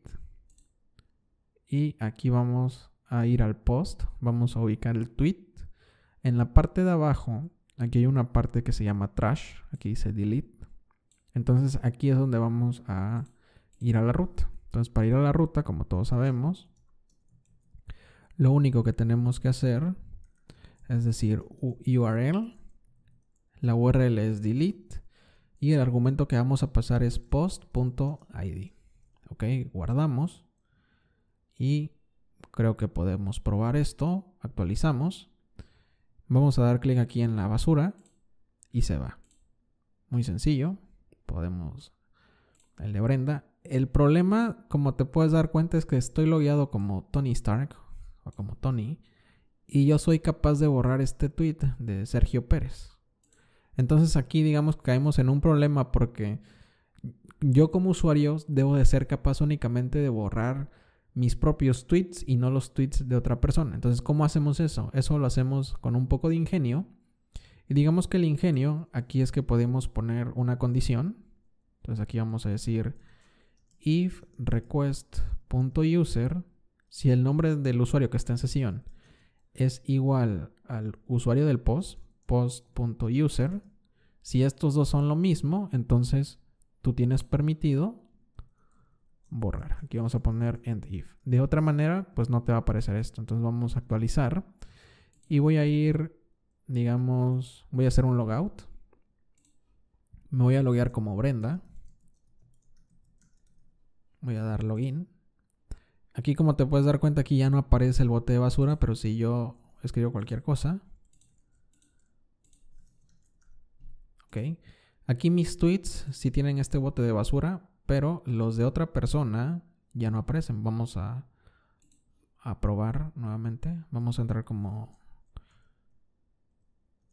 Y aquí vamos a ir al post. Vamos a ubicar el tweet. En la parte de abajo, aquí hay una parte que se llama trash. Aquí dice delete. Entonces aquí es donde vamos a ir a la ruta. Entonces para ir a la ruta, como todos sabemos, lo único que tenemos que hacer es decir URL, la URL es delete y el argumento que vamos a pasar es post.id. Ok, guardamos y creo que podemos probar esto, actualizamos. Vamos a dar clic aquí en la basura y se va. Muy sencillo, podemos el de Brenda. El problema, como te puedes dar cuenta, es que estoy logueado como Tony Stark o como Tony, y yo soy capaz de borrar este tweet de Sergio Pérez. Entonces aquí digamos caemos en un problema porque yo como usuario debo de ser capaz únicamente de borrar mis propios tweets y no los tweets de otra persona. Entonces, ¿cómo hacemos eso? Eso lo hacemos con un poco de ingenio. Y digamos que el ingenio aquí es que podemos poner una condición. Entonces aquí vamos a decir if request.user si el nombre del usuario que está en sesión es igual al usuario del post, post.user, si estos dos son lo mismo, entonces tú tienes permitido borrar. Aquí vamos a poner end if. De otra manera, pues no te va a aparecer esto. Entonces vamos a actualizar y voy a ir, digamos, voy a hacer un logout. Me voy a loguear como Brenda. Voy a dar login. Aquí como te puedes dar cuenta, aquí ya no aparece el bote de basura, pero si yo escribo cualquier cosa. Ok. Aquí mis tweets sí tienen este bote de basura, pero los de otra persona ya no aparecen. Vamos a, a probar nuevamente. Vamos a entrar como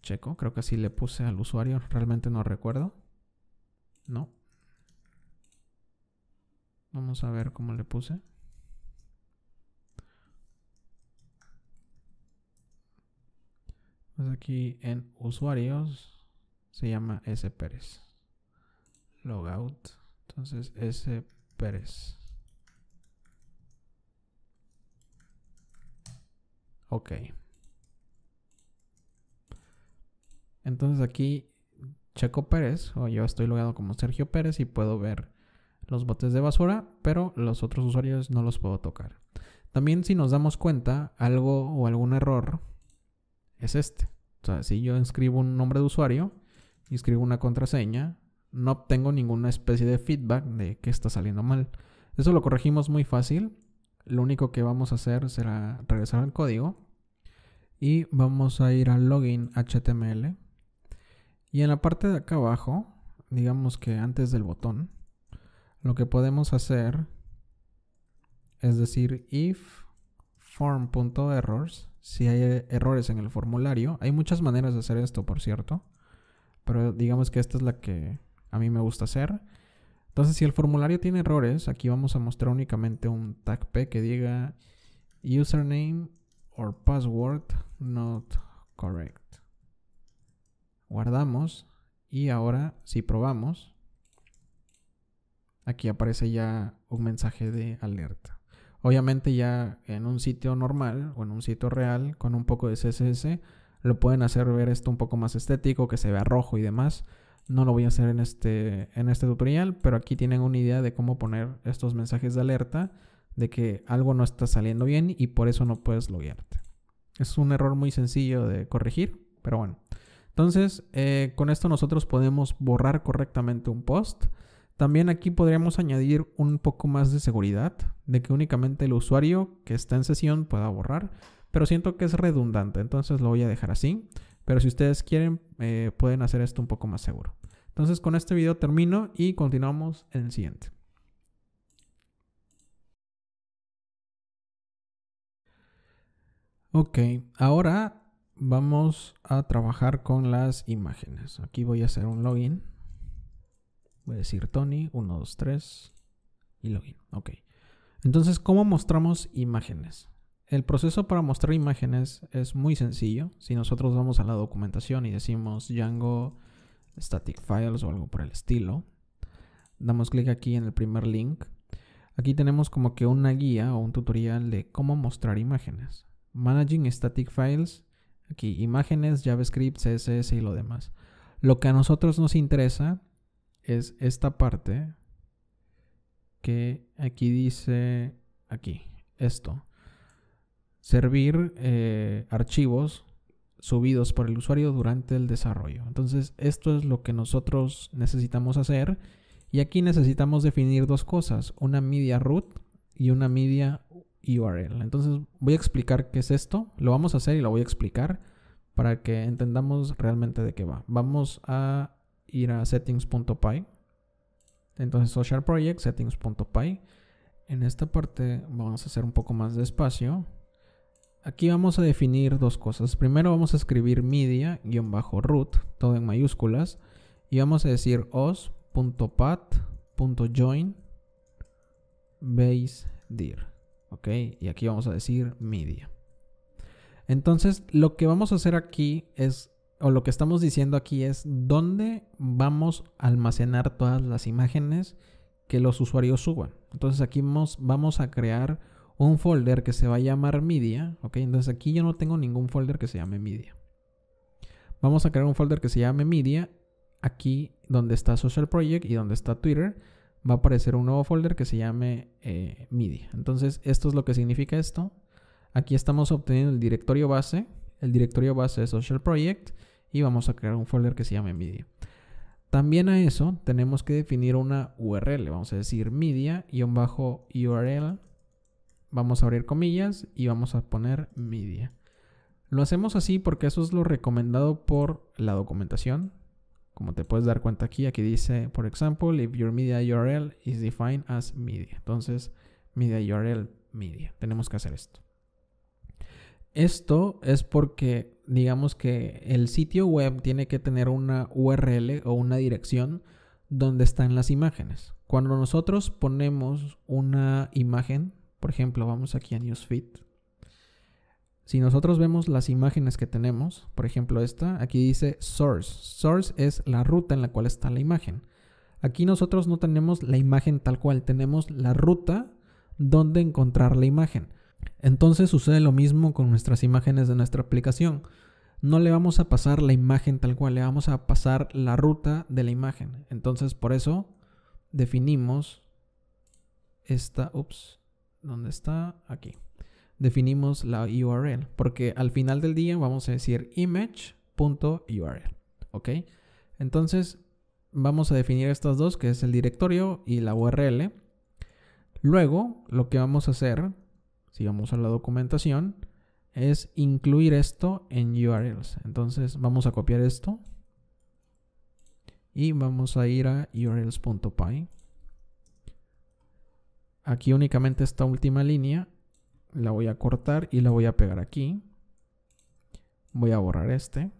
checo. Creo que así le puse al usuario. Realmente no recuerdo. No. Vamos a ver cómo le puse. aquí en usuarios se llama S Pérez. Logout. Entonces S Pérez. Ok. Entonces aquí Checo Pérez, o yo estoy logado como Sergio Pérez y puedo ver los botes de basura, pero los otros usuarios no los puedo tocar. También si nos damos cuenta, algo o algún error es este. O sea, si yo escribo un nombre de usuario, escribo una contraseña, no obtengo ninguna especie de feedback de que está saliendo mal. Eso lo corregimos muy fácil. Lo único que vamos a hacer será regresar al código y vamos a ir al login HTML. Y en la parte de acá abajo, digamos que antes del botón, lo que podemos hacer es decir if form.errors si hay eh, errores en el formulario. Hay muchas maneras de hacer esto, por cierto. Pero digamos que esta es la que a mí me gusta hacer. Entonces, si el formulario tiene errores, aquí vamos a mostrar únicamente un tag P que diga username or password not correct. Guardamos y ahora si probamos, aquí aparece ya un mensaje de alerta. Obviamente ya en un sitio normal o en un sitio real con un poco de CSS lo pueden hacer ver esto un poco más estético, que se vea rojo y demás. No lo voy a hacer en este, en este tutorial, pero aquí tienen una idea de cómo poner estos mensajes de alerta de que algo no está saliendo bien y por eso no puedes loguearte. Es un error muy sencillo de corregir, pero bueno. Entonces, eh, con esto nosotros podemos borrar correctamente un post. También aquí podríamos añadir un poco más de seguridad, de que únicamente el usuario que está en sesión pueda borrar, pero siento que es redundante, entonces lo voy a dejar así. Pero si ustedes quieren, eh, pueden hacer esto un poco más seguro. Entonces con este video termino y continuamos en el siguiente. Ok, ahora vamos a trabajar con las imágenes. Aquí voy a hacer un login. Voy a decir Tony, 1, 2, 3 y login. Ok. Entonces, ¿cómo mostramos imágenes? El proceso para mostrar imágenes es muy sencillo. Si nosotros vamos a la documentación y decimos Django Static Files o algo por el estilo, damos clic aquí en el primer link. Aquí tenemos como que una guía o un tutorial de cómo mostrar imágenes. Managing Static Files, aquí imágenes, JavaScript, CSS y lo demás. Lo que a nosotros nos interesa es esta parte que aquí dice, aquí, esto. Servir eh, archivos subidos por el usuario durante el desarrollo. Entonces, esto es lo que nosotros necesitamos hacer. Y aquí necesitamos definir dos cosas, una media root y una media URL. Entonces, voy a explicar qué es esto. Lo vamos a hacer y lo voy a explicar para que entendamos realmente de qué va. Vamos a ir a settings.py. Entonces social project settings.py. En esta parte vamos a hacer un poco más despacio. Aquí vamos a definir dos cosas. Primero vamos a escribir media-root, bajo guión todo en mayúsculas. Y vamos a decir os.pat.join base dir. Ok, y aquí vamos a decir media. Entonces lo que vamos a hacer aquí es o lo que estamos diciendo aquí es dónde vamos a almacenar todas las imágenes que los usuarios suban. Entonces aquí vamos, a crear un folder que se va a llamar media, ¿ok? Entonces aquí yo no tengo ningún folder que se llame media. Vamos a crear un folder que se llame media. Aquí donde está Social Project y donde está Twitter va a aparecer un nuevo folder que se llame eh, media. Entonces esto es lo que significa esto. Aquí estamos obteniendo el directorio base. El directorio base de Social Project y vamos a crear un folder que se llame media. También a eso tenemos que definir una URL, vamos a decir media-url, y bajo vamos a abrir comillas y vamos a poner media. Lo hacemos así porque eso es lo recomendado por la documentación. Como te puedes dar cuenta aquí, aquí dice, por ejemplo, if your media URL is defined as media. Entonces, media URL, media. Tenemos que hacer esto. Esto es porque digamos que el sitio web tiene que tener una URL o una dirección donde están las imágenes. Cuando nosotros ponemos una imagen, por ejemplo, vamos aquí a Newsfeed. Si nosotros vemos las imágenes que tenemos, por ejemplo esta, aquí dice source. Source es la ruta en la cual está la imagen. Aquí nosotros no tenemos la imagen tal cual, tenemos la ruta donde encontrar la imagen. Entonces sucede lo mismo con nuestras imágenes de nuestra aplicación. No le vamos a pasar la imagen tal cual, le vamos a pasar la ruta de la imagen. Entonces por eso definimos esta, ups, ¿dónde está? Aquí. Definimos la URL, porque al final del día vamos a decir image.url, ¿ok? Entonces vamos a definir estas dos, que es el directorio y la URL. Luego lo que vamos a hacer si vamos a la documentación, es incluir esto en URLs. Entonces vamos a copiar esto y vamos a ir a urls.py. Aquí únicamente esta última línea la voy a cortar y la voy a pegar aquí. Voy a borrar este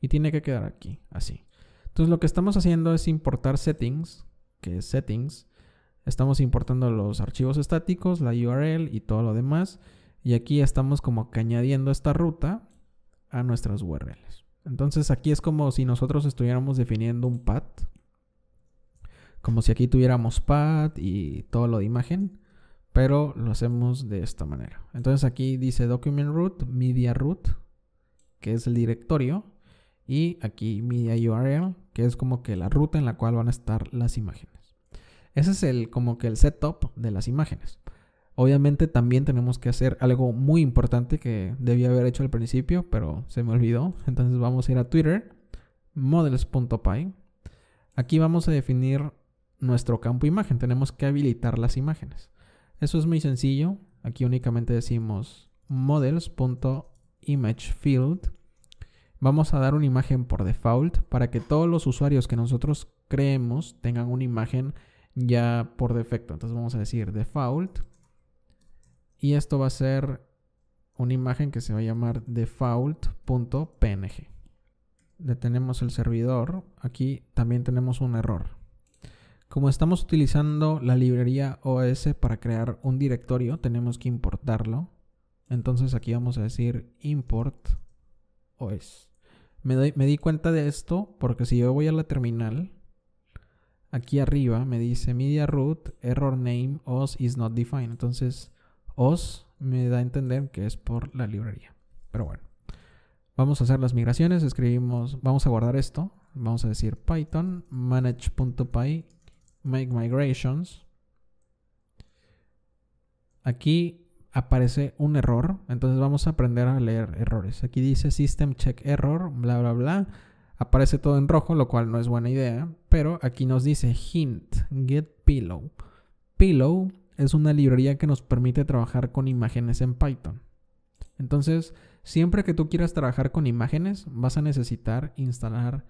y tiene que quedar aquí, así. Entonces lo que estamos haciendo es importar settings, que es settings, Estamos importando los archivos estáticos, la URL y todo lo demás. Y aquí estamos como que añadiendo esta ruta a nuestras URLs. Entonces aquí es como si nosotros estuviéramos definiendo un path. Como si aquí tuviéramos path y todo lo de imagen. Pero lo hacemos de esta manera. Entonces aquí dice document root, media root, que es el directorio. Y aquí media URL, que es como que la ruta en la cual van a estar las imágenes. Ese es el, como que el setup de las imágenes. Obviamente también tenemos que hacer algo muy importante que debía haber hecho al principio, pero se me olvidó. Entonces vamos a ir a Twitter, models.py. Aquí vamos a definir nuestro campo imagen. Tenemos que habilitar las imágenes. Eso es muy sencillo. Aquí únicamente decimos models.imagefield. Vamos a dar una imagen por default para que todos los usuarios que nosotros creemos tengan una imagen ya por defecto. Entonces vamos a decir default. Y esto va a ser una imagen que se va a llamar default.png. Detenemos el servidor. Aquí también tenemos un error. Como estamos utilizando la librería OS para crear un directorio, tenemos que importarlo. Entonces aquí vamos a decir import OS. Me, me di cuenta de esto porque si yo voy a la terminal aquí arriba me dice media root error name os is not defined. Entonces, os me da a entender que es por la librería. Pero bueno, vamos a hacer las migraciones. Escribimos, vamos a guardar esto. Vamos a decir python manage.py make migrations. Aquí aparece un error, entonces vamos a aprender a leer errores. Aquí dice system check error, bla bla bla Aparece todo en rojo, lo cual no es buena idea, pero aquí nos dice hint, get pillow. Pillow es una librería que nos permite trabajar con imágenes en Python. Entonces, siempre que tú quieras trabajar con imágenes, vas a necesitar instalar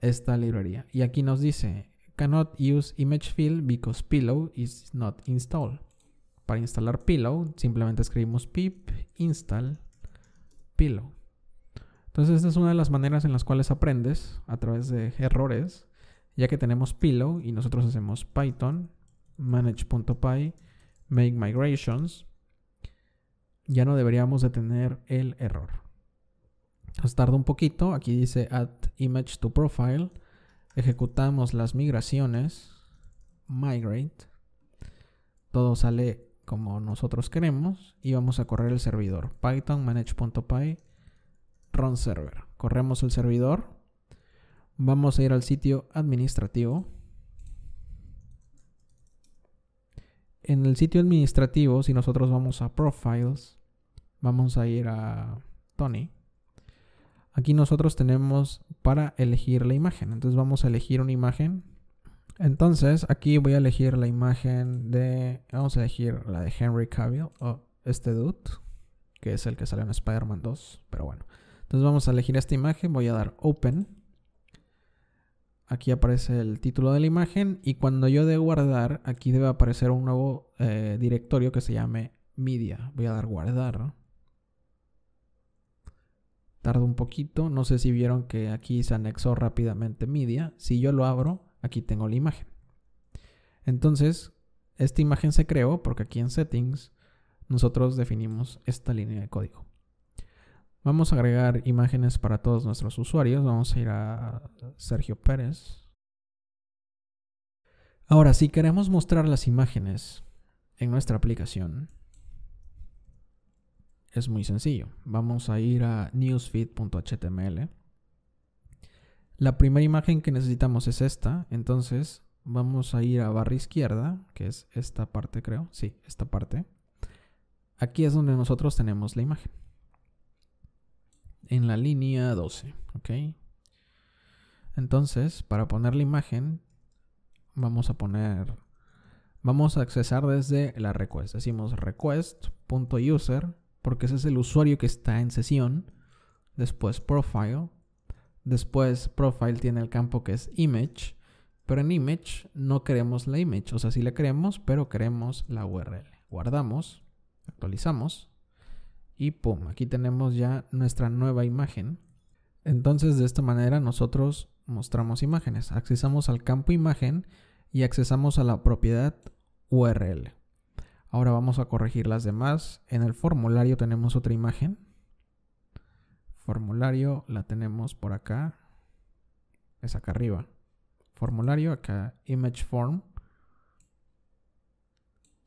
esta librería. Y aquí nos dice, cannot use image fill because pillow is not installed. Para instalar pillow, simplemente escribimos pip install pillow. Entonces, esta es una de las maneras en las cuales aprendes a través de errores, ya que tenemos Pillow y nosotros hacemos Python, manage.py, make migrations, ya no deberíamos de tener el error. Nos tarda un poquito, aquí dice add image to profile, ejecutamos las migraciones, migrate, todo sale como nosotros queremos y vamos a correr el servidor python manage.py run Server. Corremos el servidor. Vamos a ir al sitio administrativo. En el sitio administrativo, si nosotros vamos a Profiles, vamos a ir a Tony. Aquí nosotros tenemos para elegir la imagen. Entonces vamos a elegir una imagen. Entonces aquí voy a elegir la imagen de... Vamos a elegir la de Henry Cavill o este dude, que es el que sale en Spider-Man 2, pero bueno. Entonces vamos a elegir esta imagen, voy a dar Open. Aquí aparece el título de la imagen y cuando yo de guardar, aquí debe aparecer un nuevo eh, directorio que se llame Media. Voy a dar guardar. tardo un poquito, no sé si vieron que aquí se anexó rápidamente Media. Si yo lo abro, aquí tengo la imagen. Entonces, esta imagen se creó porque aquí en Settings nosotros definimos esta línea de código. Vamos a agregar imágenes para todos nuestros usuarios. Vamos a ir a Sergio Pérez. Ahora, si queremos mostrar las imágenes en nuestra aplicación, es muy sencillo. Vamos a ir a newsfeed.html. La primera imagen que necesitamos es esta, entonces vamos a ir a barra izquierda, que es esta parte creo, sí, esta parte. Aquí es donde nosotros tenemos la imagen en la línea 12, ¿ok? Entonces, para poner la imagen, vamos a poner, vamos a accesar desde la request. Decimos request.user, porque ese es el usuario que está en sesión. Después profile. Después profile tiene el campo que es image. Pero en image no queremos la image. O sea, sí la queremos, pero queremos la URL. Guardamos, actualizamos y pum, aquí tenemos ya nuestra nueva imagen. Entonces de esta manera nosotros mostramos imágenes. Accesamos al campo imagen y accesamos a la propiedad URL. Ahora vamos a corregir las demás. En el formulario tenemos otra imagen. Formulario la tenemos por acá. Es acá arriba. Formulario, acá image form.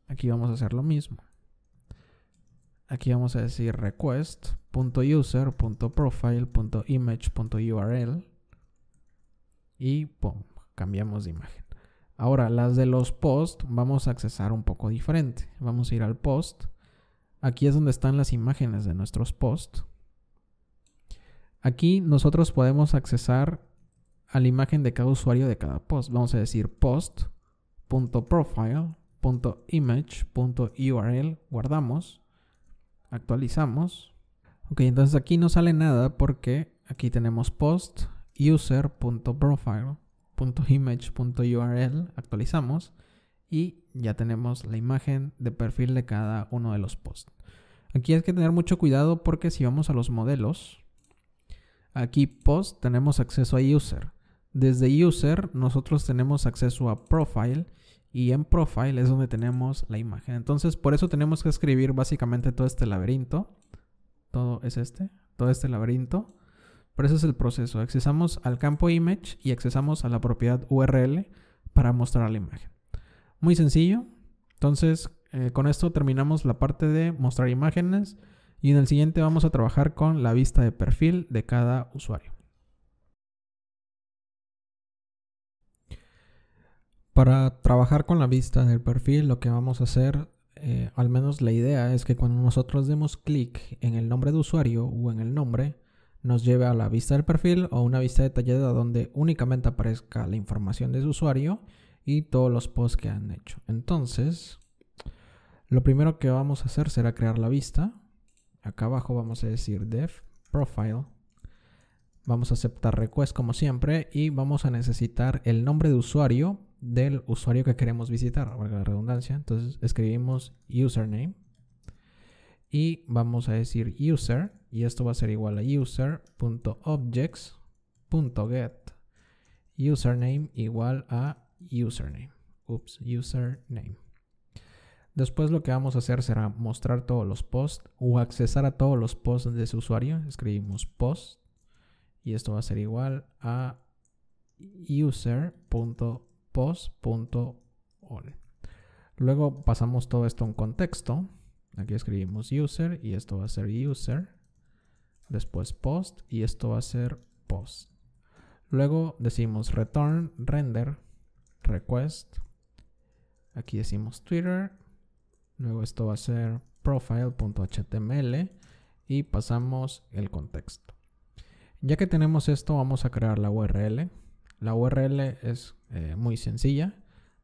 Aquí vamos a hacer lo mismo. Aquí vamos a decir request.user.profile.image.url y cambiamos de imagen. Ahora, las de los posts vamos a accesar un poco diferente. Vamos a ir al post. Aquí es donde están las imágenes de nuestros posts. Aquí nosotros podemos accesar a la imagen de cada usuario de cada post. Vamos a decir post.profile.image.url, guardamos actualizamos. Ok, entonces aquí no sale nada porque aquí tenemos post user.profile.image.url, actualizamos y ya tenemos la imagen de perfil de cada uno de los posts. Aquí hay que tener mucho cuidado porque si vamos a los modelos, aquí post tenemos acceso a user. Desde user nosotros tenemos acceso a profile y en profile es donde tenemos la imagen. Entonces, por eso tenemos que escribir básicamente todo este laberinto. Todo es este, todo este laberinto. Pero ese es el proceso. Accesamos al campo image y accesamos a la propiedad URL para mostrar la imagen. Muy sencillo. Entonces, eh, con esto terminamos la parte de mostrar imágenes y en el siguiente vamos a trabajar con la vista de perfil de cada usuario. Para trabajar con la vista del perfil, lo que vamos a hacer, eh, al menos la idea es que cuando nosotros demos clic en el nombre de usuario o en el nombre, nos lleve a la vista del perfil o una vista detallada donde únicamente aparezca la información de su usuario y todos los posts que han hecho. Entonces, lo primero que vamos a hacer será crear la vista. Acá abajo vamos a decir def profile. Vamos a aceptar request como siempre y vamos a necesitar el nombre de usuario del usuario que queremos visitar, valga la redundancia. Entonces escribimos username y vamos a decir user y esto va a ser igual a user.objects.get username igual a username. Ups, username. Después lo que vamos a hacer será mostrar todos los posts o accesar a todos los posts de ese usuario. Escribimos post y esto va a ser igual a user.objects post.all. Luego pasamos todo esto a un contexto. Aquí escribimos user y esto va a ser user. Después post y esto va a ser post. Luego decimos return, render, request. Aquí decimos Twitter. Luego esto va a ser profile.html y pasamos el contexto. Ya que tenemos esto, vamos a crear la URL. La URL es eh, muy sencilla.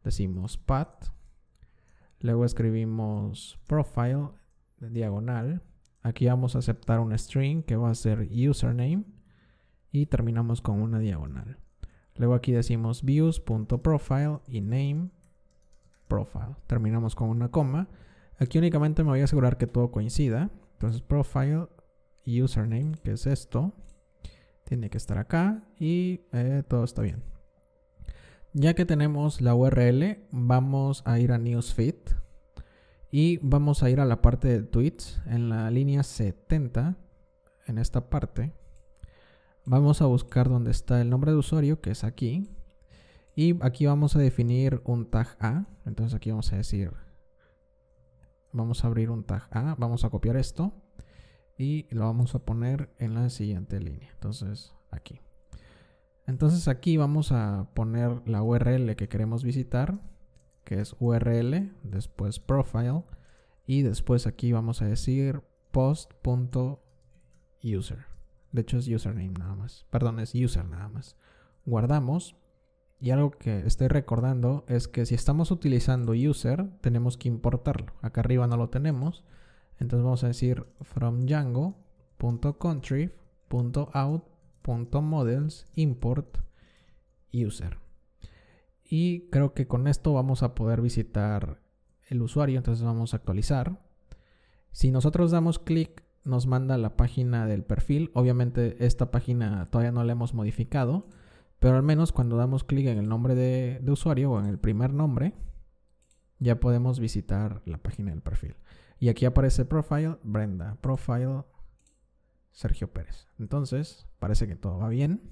Decimos path. Luego escribimos profile diagonal. Aquí vamos a aceptar un string que va a ser username. Y terminamos con una diagonal. Luego aquí decimos views.profile y name profile. Terminamos con una coma. Aquí únicamente me voy a asegurar que todo coincida. Entonces profile username, que es esto tiene que estar acá y eh, todo está bien. Ya que tenemos la URL, vamos a ir a Newsfeed y vamos a ir a la parte de tweets en la línea 70, en esta parte. Vamos a buscar donde está el nombre de usuario, que es aquí. Y aquí vamos a definir un tag A. Entonces aquí vamos a decir, vamos a abrir un tag A, vamos a copiar esto y lo vamos a poner en la siguiente línea. Entonces aquí. Entonces aquí vamos a poner la URL que queremos visitar, que es URL, después profile y después aquí vamos a decir post.user. De hecho es username nada más. Perdón, es user nada más. Guardamos. Y algo que estoy recordando es que si estamos utilizando user, tenemos que importarlo. Acá arriba no lo tenemos. Entonces vamos a decir from django.country.out.models import user. Y creo que con esto vamos a poder visitar el usuario, entonces vamos a actualizar. Si nosotros damos clic, nos manda la página del perfil. Obviamente esta página todavía no la hemos modificado, pero al menos cuando damos clic en el nombre de, de usuario o en el primer nombre, ya podemos visitar la página del perfil. Y aquí aparece profile Brenda, profile Sergio Pérez. Entonces, parece que todo va bien.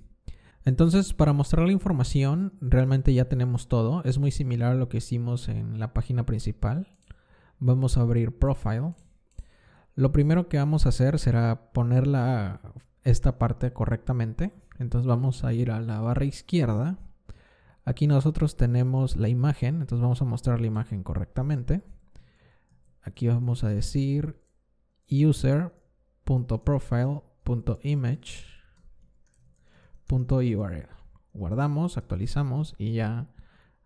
Entonces, para mostrar la información, realmente ya tenemos todo. Es muy similar a lo que hicimos en la página principal. Vamos a abrir profile. Lo primero que vamos a hacer será poner esta parte correctamente. Entonces vamos a ir a la barra izquierda. Aquí nosotros tenemos la imagen, entonces vamos a mostrar la imagen correctamente aquí vamos a decir user.profile.image.url. Guardamos, actualizamos y ya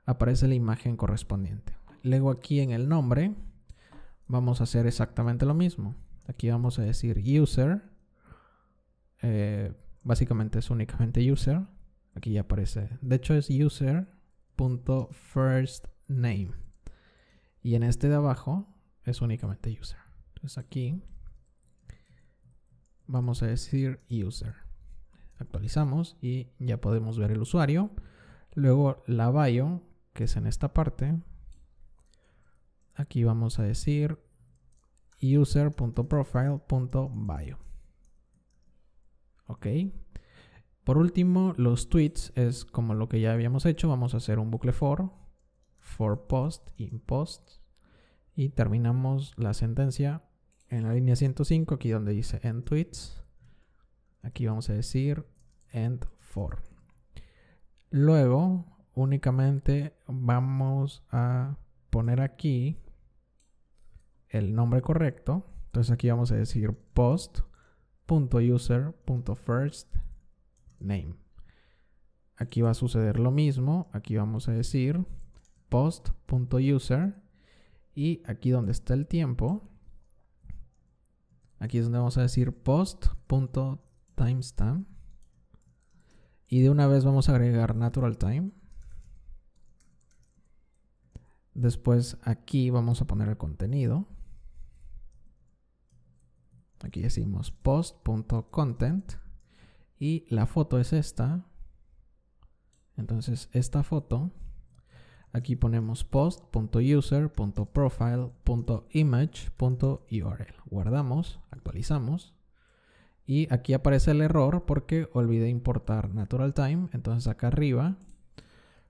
aparece la imagen correspondiente. Luego aquí en el nombre vamos a hacer exactamente lo mismo. Aquí vamos a decir user. Eh, básicamente es únicamente user. Aquí ya aparece. De hecho es user.firstname. Y en este de abajo es únicamente user. Entonces aquí vamos a decir user. Actualizamos y ya podemos ver el usuario. Luego la bio, que es en esta parte. Aquí vamos a decir user.profile.bio. Ok. Por último, los tweets es como lo que ya habíamos hecho. Vamos a hacer un bucle for, for post, in post. Y terminamos la sentencia en la línea 105, aquí donde dice end tweets. Aquí vamos a decir end for. Luego, únicamente vamos a poner aquí el nombre correcto. Entonces aquí vamos a decir post.user.firstName. Aquí va a suceder lo mismo. Aquí vamos a decir post.user y aquí donde está el tiempo, aquí es donde vamos a decir post.timestamp. Y de una vez vamos a agregar natural time. Después aquí vamos a poner el contenido. Aquí decimos post.content. Y la foto es esta. Entonces esta foto Aquí ponemos post.user.profile.image.url. Guardamos, actualizamos. Y aquí aparece el error porque olvidé importar Natural Time. Entonces acá arriba,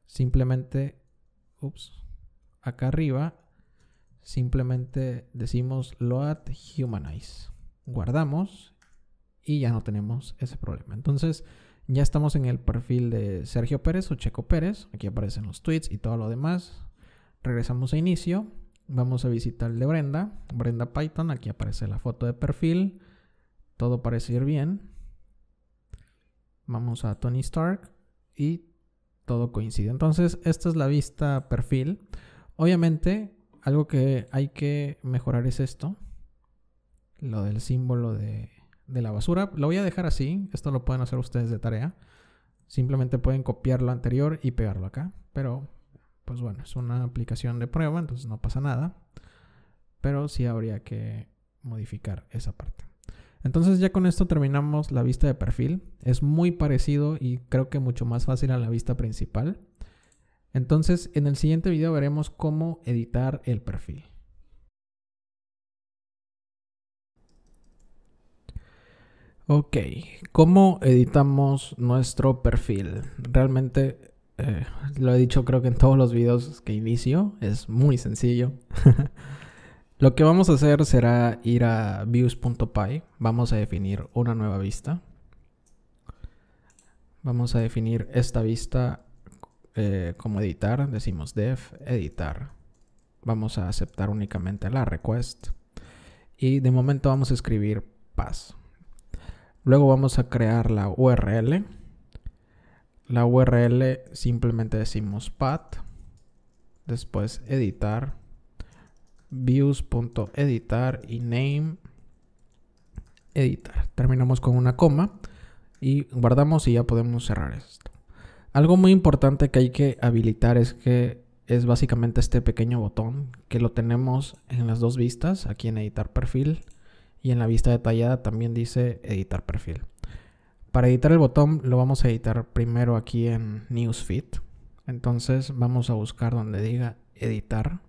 simplemente, ups, acá arriba, simplemente decimos load humanize. Guardamos y ya no tenemos ese problema. Entonces, ya estamos en el perfil de Sergio Pérez o Checo Pérez. Aquí aparecen los tweets y todo lo demás. Regresamos a inicio. Vamos a visitar el de Brenda. Brenda Python. Aquí aparece la foto de perfil. Todo parece ir bien. Vamos a Tony Stark y todo coincide. Entonces, esta es la vista perfil. Obviamente, algo que hay que mejorar es esto. Lo del símbolo de de la basura. Lo voy a dejar así. Esto lo pueden hacer ustedes de tarea. Simplemente pueden copiar lo anterior y pegarlo acá. Pero, pues bueno, es una aplicación de prueba, entonces no pasa nada. Pero sí habría que modificar esa parte. Entonces ya con esto terminamos la vista de perfil. Es muy parecido y creo que mucho más fácil a la vista principal. Entonces en el siguiente video veremos cómo editar el perfil. Ok, ¿cómo editamos nuestro perfil? Realmente, eh, lo he dicho creo que en todos los videos que inicio, es muy sencillo. lo que vamos a hacer será ir a views.py, vamos a definir una nueva vista. Vamos a definir esta vista eh, como editar, decimos def editar. Vamos a aceptar únicamente la request. Y de momento vamos a escribir pass. Luego vamos a crear la URL. La URL simplemente decimos path. Después editar. Views.editar y name. Editar. Terminamos con una coma. Y guardamos y ya podemos cerrar esto. Algo muy importante que hay que habilitar es que es básicamente este pequeño botón que lo tenemos en las dos vistas, aquí en editar perfil y en la vista detallada también dice editar perfil. Para editar el botón lo vamos a editar primero aquí en Newsfeed. Entonces vamos a buscar donde diga editar.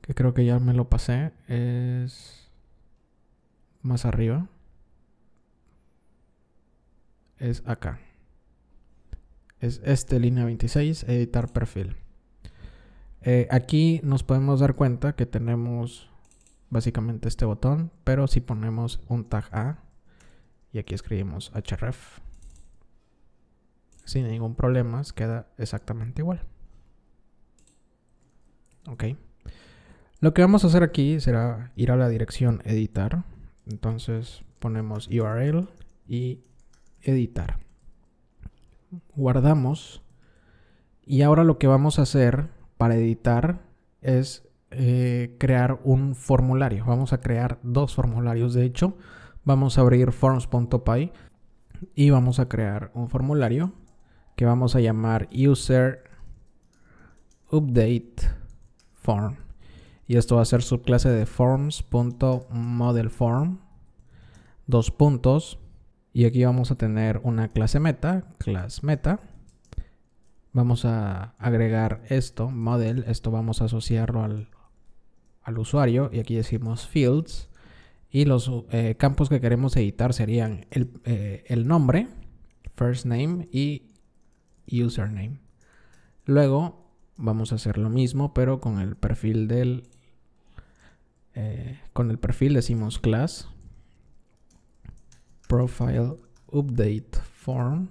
Que creo que ya me lo pasé. Es más arriba. Es acá. Es este línea 26, editar perfil. Eh, aquí nos podemos dar cuenta que tenemos básicamente este botón, pero si ponemos un tag A y aquí escribimos href, sin ningún problema queda exactamente igual. Ok. Lo que vamos a hacer aquí será ir a la dirección editar. Entonces ponemos URL y editar. Guardamos. Y ahora lo que vamos a hacer para editar es eh, crear un formulario. Vamos a crear dos formularios, de hecho. Vamos a abrir forms.py y vamos a crear un formulario que vamos a llamar user update form. Y esto va a ser subclase de forms.modelForm. Dos puntos. Y aquí vamos a tener una clase meta, class meta. Vamos a agregar esto, model. Esto vamos a asociarlo al al usuario y aquí decimos fields y los eh, campos que queremos editar serían eh, el, nombre, first name y username. Luego vamos a hacer lo mismo pero con el perfil del... Eh, con el perfil decimos class profile update form.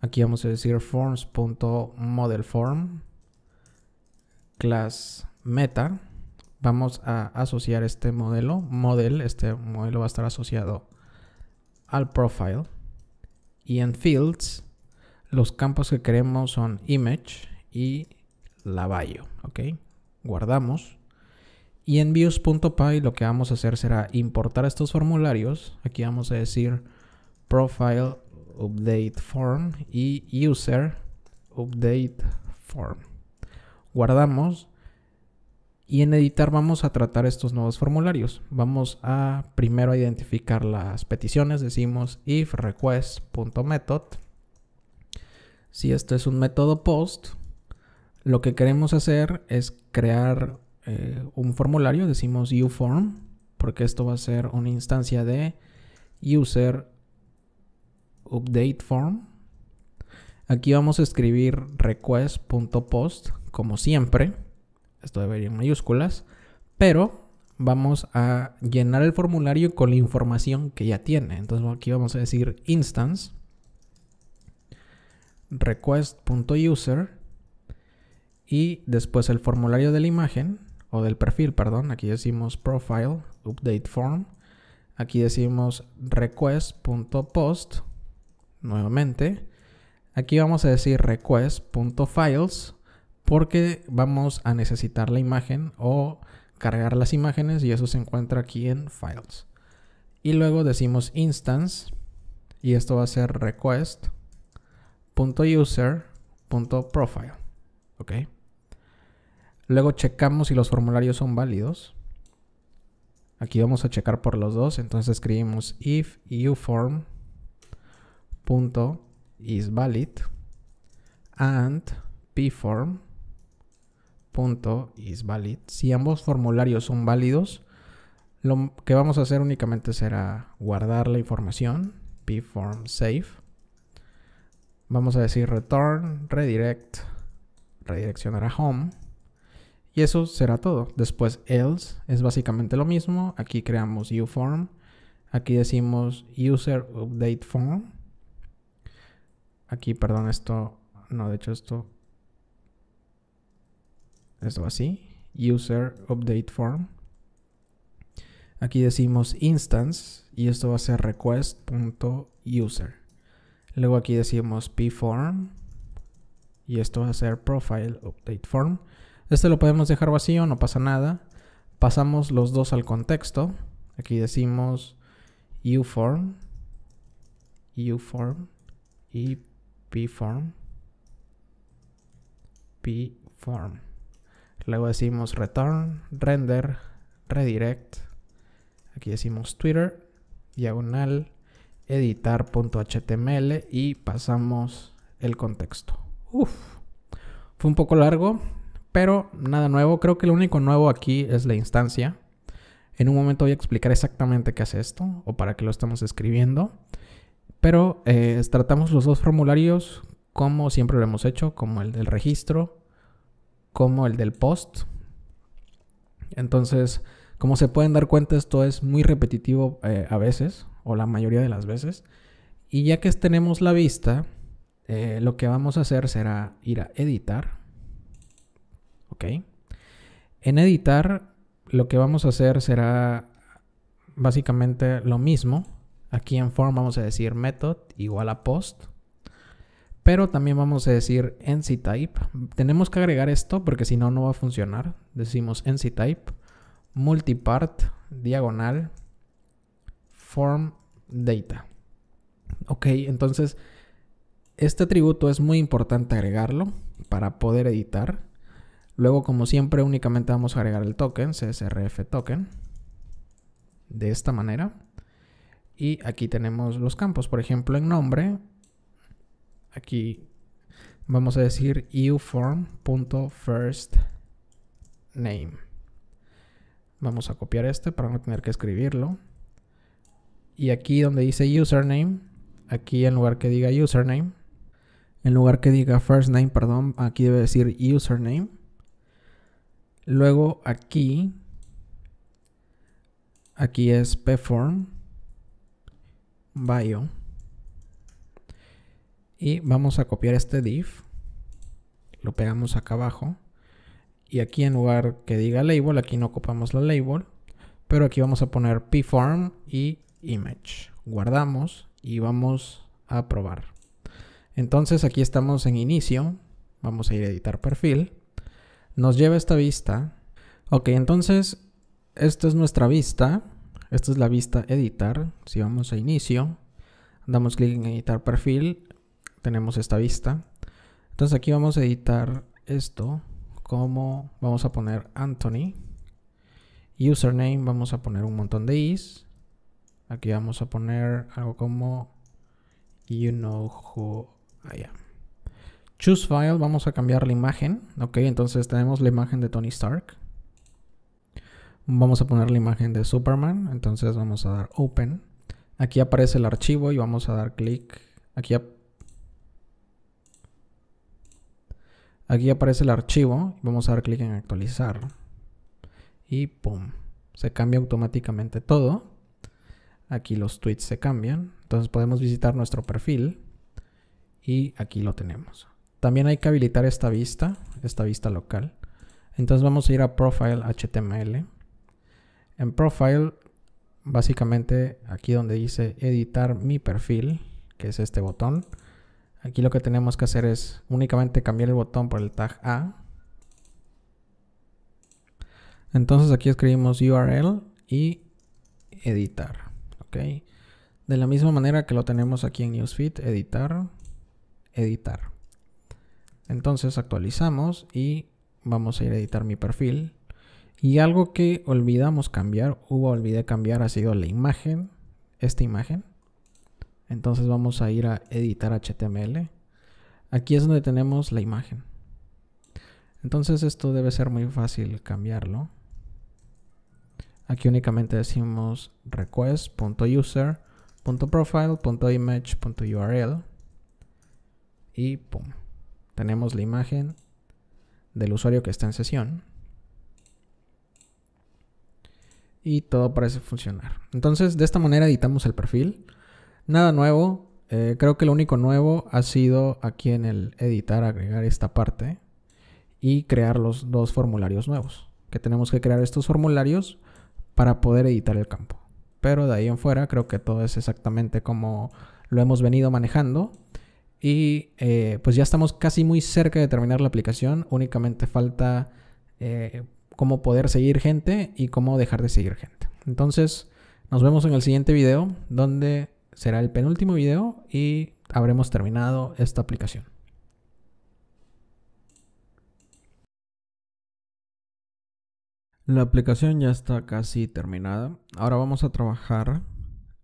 Aquí vamos a decir forms.modelform class meta vamos a asociar este modelo, model, este modelo va a estar asociado al profile. Y en fields, los campos que queremos son image y lavallo, ¿ok? Guardamos. Y en views.py lo que vamos a hacer será importar estos formularios. Aquí vamos a decir profile update form y user update form. Guardamos y en editar vamos a tratar estos nuevos formularios. Vamos a primero identificar las peticiones, decimos if request.method. Si esto es un método post, lo que queremos hacer es crear eh, un formulario, decimos uform, porque esto va a ser una instancia de user update form. Aquí vamos a escribir request.post como siempre esto debería ir en mayúsculas, pero vamos a llenar el formulario con la información que ya tiene. Entonces aquí vamos a decir instance request.user y después el formulario de la imagen o del perfil, perdón, aquí decimos profile update form, aquí decimos request.post nuevamente, aquí vamos a decir request.files porque vamos a necesitar la imagen o cargar las imágenes y eso se encuentra aquí en Files. Y luego decimos instance y esto va a ser request.user.profile. ¿Ok? Luego checamos si los formularios son válidos. Aquí vamos a checar por los dos, entonces escribimos if valid and pform punto is valid. Si ambos formularios son válidos, lo que vamos a hacer únicamente será guardar la información, pform save. Vamos a decir return, redirect, redireccionar a home. Y eso será todo. Después else es básicamente lo mismo. Aquí creamos uform. Aquí decimos user update form. Aquí, perdón, esto, no, de hecho esto esto va así, user update form. Aquí decimos instance y esto va a ser request.user. Luego aquí decimos pform y esto va a ser profile update form. Este lo podemos dejar vacío, no pasa nada. Pasamos los dos al contexto. Aquí decimos uform, uform y pform, pform. Luego decimos return, render, redirect. Aquí decimos Twitter, diagonal, editar.html y pasamos el contexto. Uf, fue un poco largo, pero nada nuevo. Creo que lo único nuevo aquí es la instancia. En un momento voy a explicar exactamente qué hace esto o para qué lo estamos escribiendo. Pero eh, tratamos los dos formularios como siempre lo hemos hecho, como el del registro como el del post. Entonces, como se pueden dar cuenta, esto es muy repetitivo eh, a veces, o la mayoría de las veces. Y ya que tenemos la vista, eh, lo que vamos a hacer será ir a editar. ¿Ok? En editar, lo que vamos a hacer será básicamente lo mismo. Aquí en form vamos a decir method igual a post. Pero también vamos a decir nc Tenemos que agregar esto porque si no, no va a funcionar. Decimos nctype multipart, diagonal, form data. Ok, entonces este atributo es muy importante agregarlo para poder editar. Luego, como siempre, únicamente vamos a agregar el token, csrf token, de esta manera. Y aquí tenemos los campos. Por ejemplo, en nombre aquí vamos a decir uform.firstName. Vamos a copiar este para no tener que escribirlo. Y aquí donde dice username, aquí en lugar que diga username, en lugar que diga firstname, perdón, aquí debe decir username. Luego aquí, aquí es pform bio. Y vamos a copiar este div. Lo pegamos acá abajo. Y aquí en lugar que diga label, aquí no ocupamos la label. Pero aquí vamos a poner pform y image. Guardamos y vamos a probar. Entonces aquí estamos en inicio. Vamos a ir a editar perfil. Nos lleva esta vista. Ok, entonces esta es nuestra vista. Esta es la vista editar. Si vamos a inicio, damos clic en editar perfil tenemos esta vista. Entonces aquí vamos a editar esto como vamos a poner Anthony. Username vamos a poner un montón de is. Aquí vamos a poner algo como you know who I am. Choose file, vamos a cambiar la imagen. Ok, entonces tenemos la imagen de Tony Stark. Vamos a poner la imagen de Superman. Entonces vamos a dar open. Aquí aparece el archivo y vamos a dar clic. Aquí aparece Aquí aparece el archivo. Vamos a dar clic en actualizar. Y pum. Se cambia automáticamente todo. Aquí los tweets se cambian. Entonces podemos visitar nuestro perfil. Y aquí lo tenemos. También hay que habilitar esta vista. Esta vista local. Entonces vamos a ir a Profile HTML. En Profile, básicamente aquí donde dice editar mi perfil, que es este botón, Aquí lo que tenemos que hacer es únicamente cambiar el botón por el tag A. Entonces aquí escribimos URL y editar. De la misma manera que lo tenemos aquí en Newsfeed, editar, editar. Entonces actualizamos y vamos a ir a editar mi perfil. Y algo que olvidamos cambiar, hubo olvidé cambiar, ha sido la imagen, esta imagen. Entonces vamos a ir a editar HTML. Aquí es donde tenemos la imagen. Entonces esto debe ser muy fácil cambiarlo. Aquí únicamente decimos request.user.profile.image.url y pum. Tenemos la imagen del usuario que está en sesión. Y todo parece funcionar. Entonces de esta manera editamos el perfil. Nada nuevo. Eh, creo que lo único nuevo ha sido aquí en el editar, agregar esta parte y crear los dos formularios nuevos. Que tenemos que crear estos formularios para poder editar el campo. Pero de ahí en fuera creo que todo es exactamente como lo hemos venido manejando. Y eh, pues ya estamos casi muy cerca de terminar la aplicación. Únicamente falta eh, cómo poder seguir gente y cómo dejar de seguir gente. Entonces, nos vemos en el siguiente video donde será el penúltimo video y habremos terminado esta aplicación. La aplicación ya está casi terminada. Ahora vamos a trabajar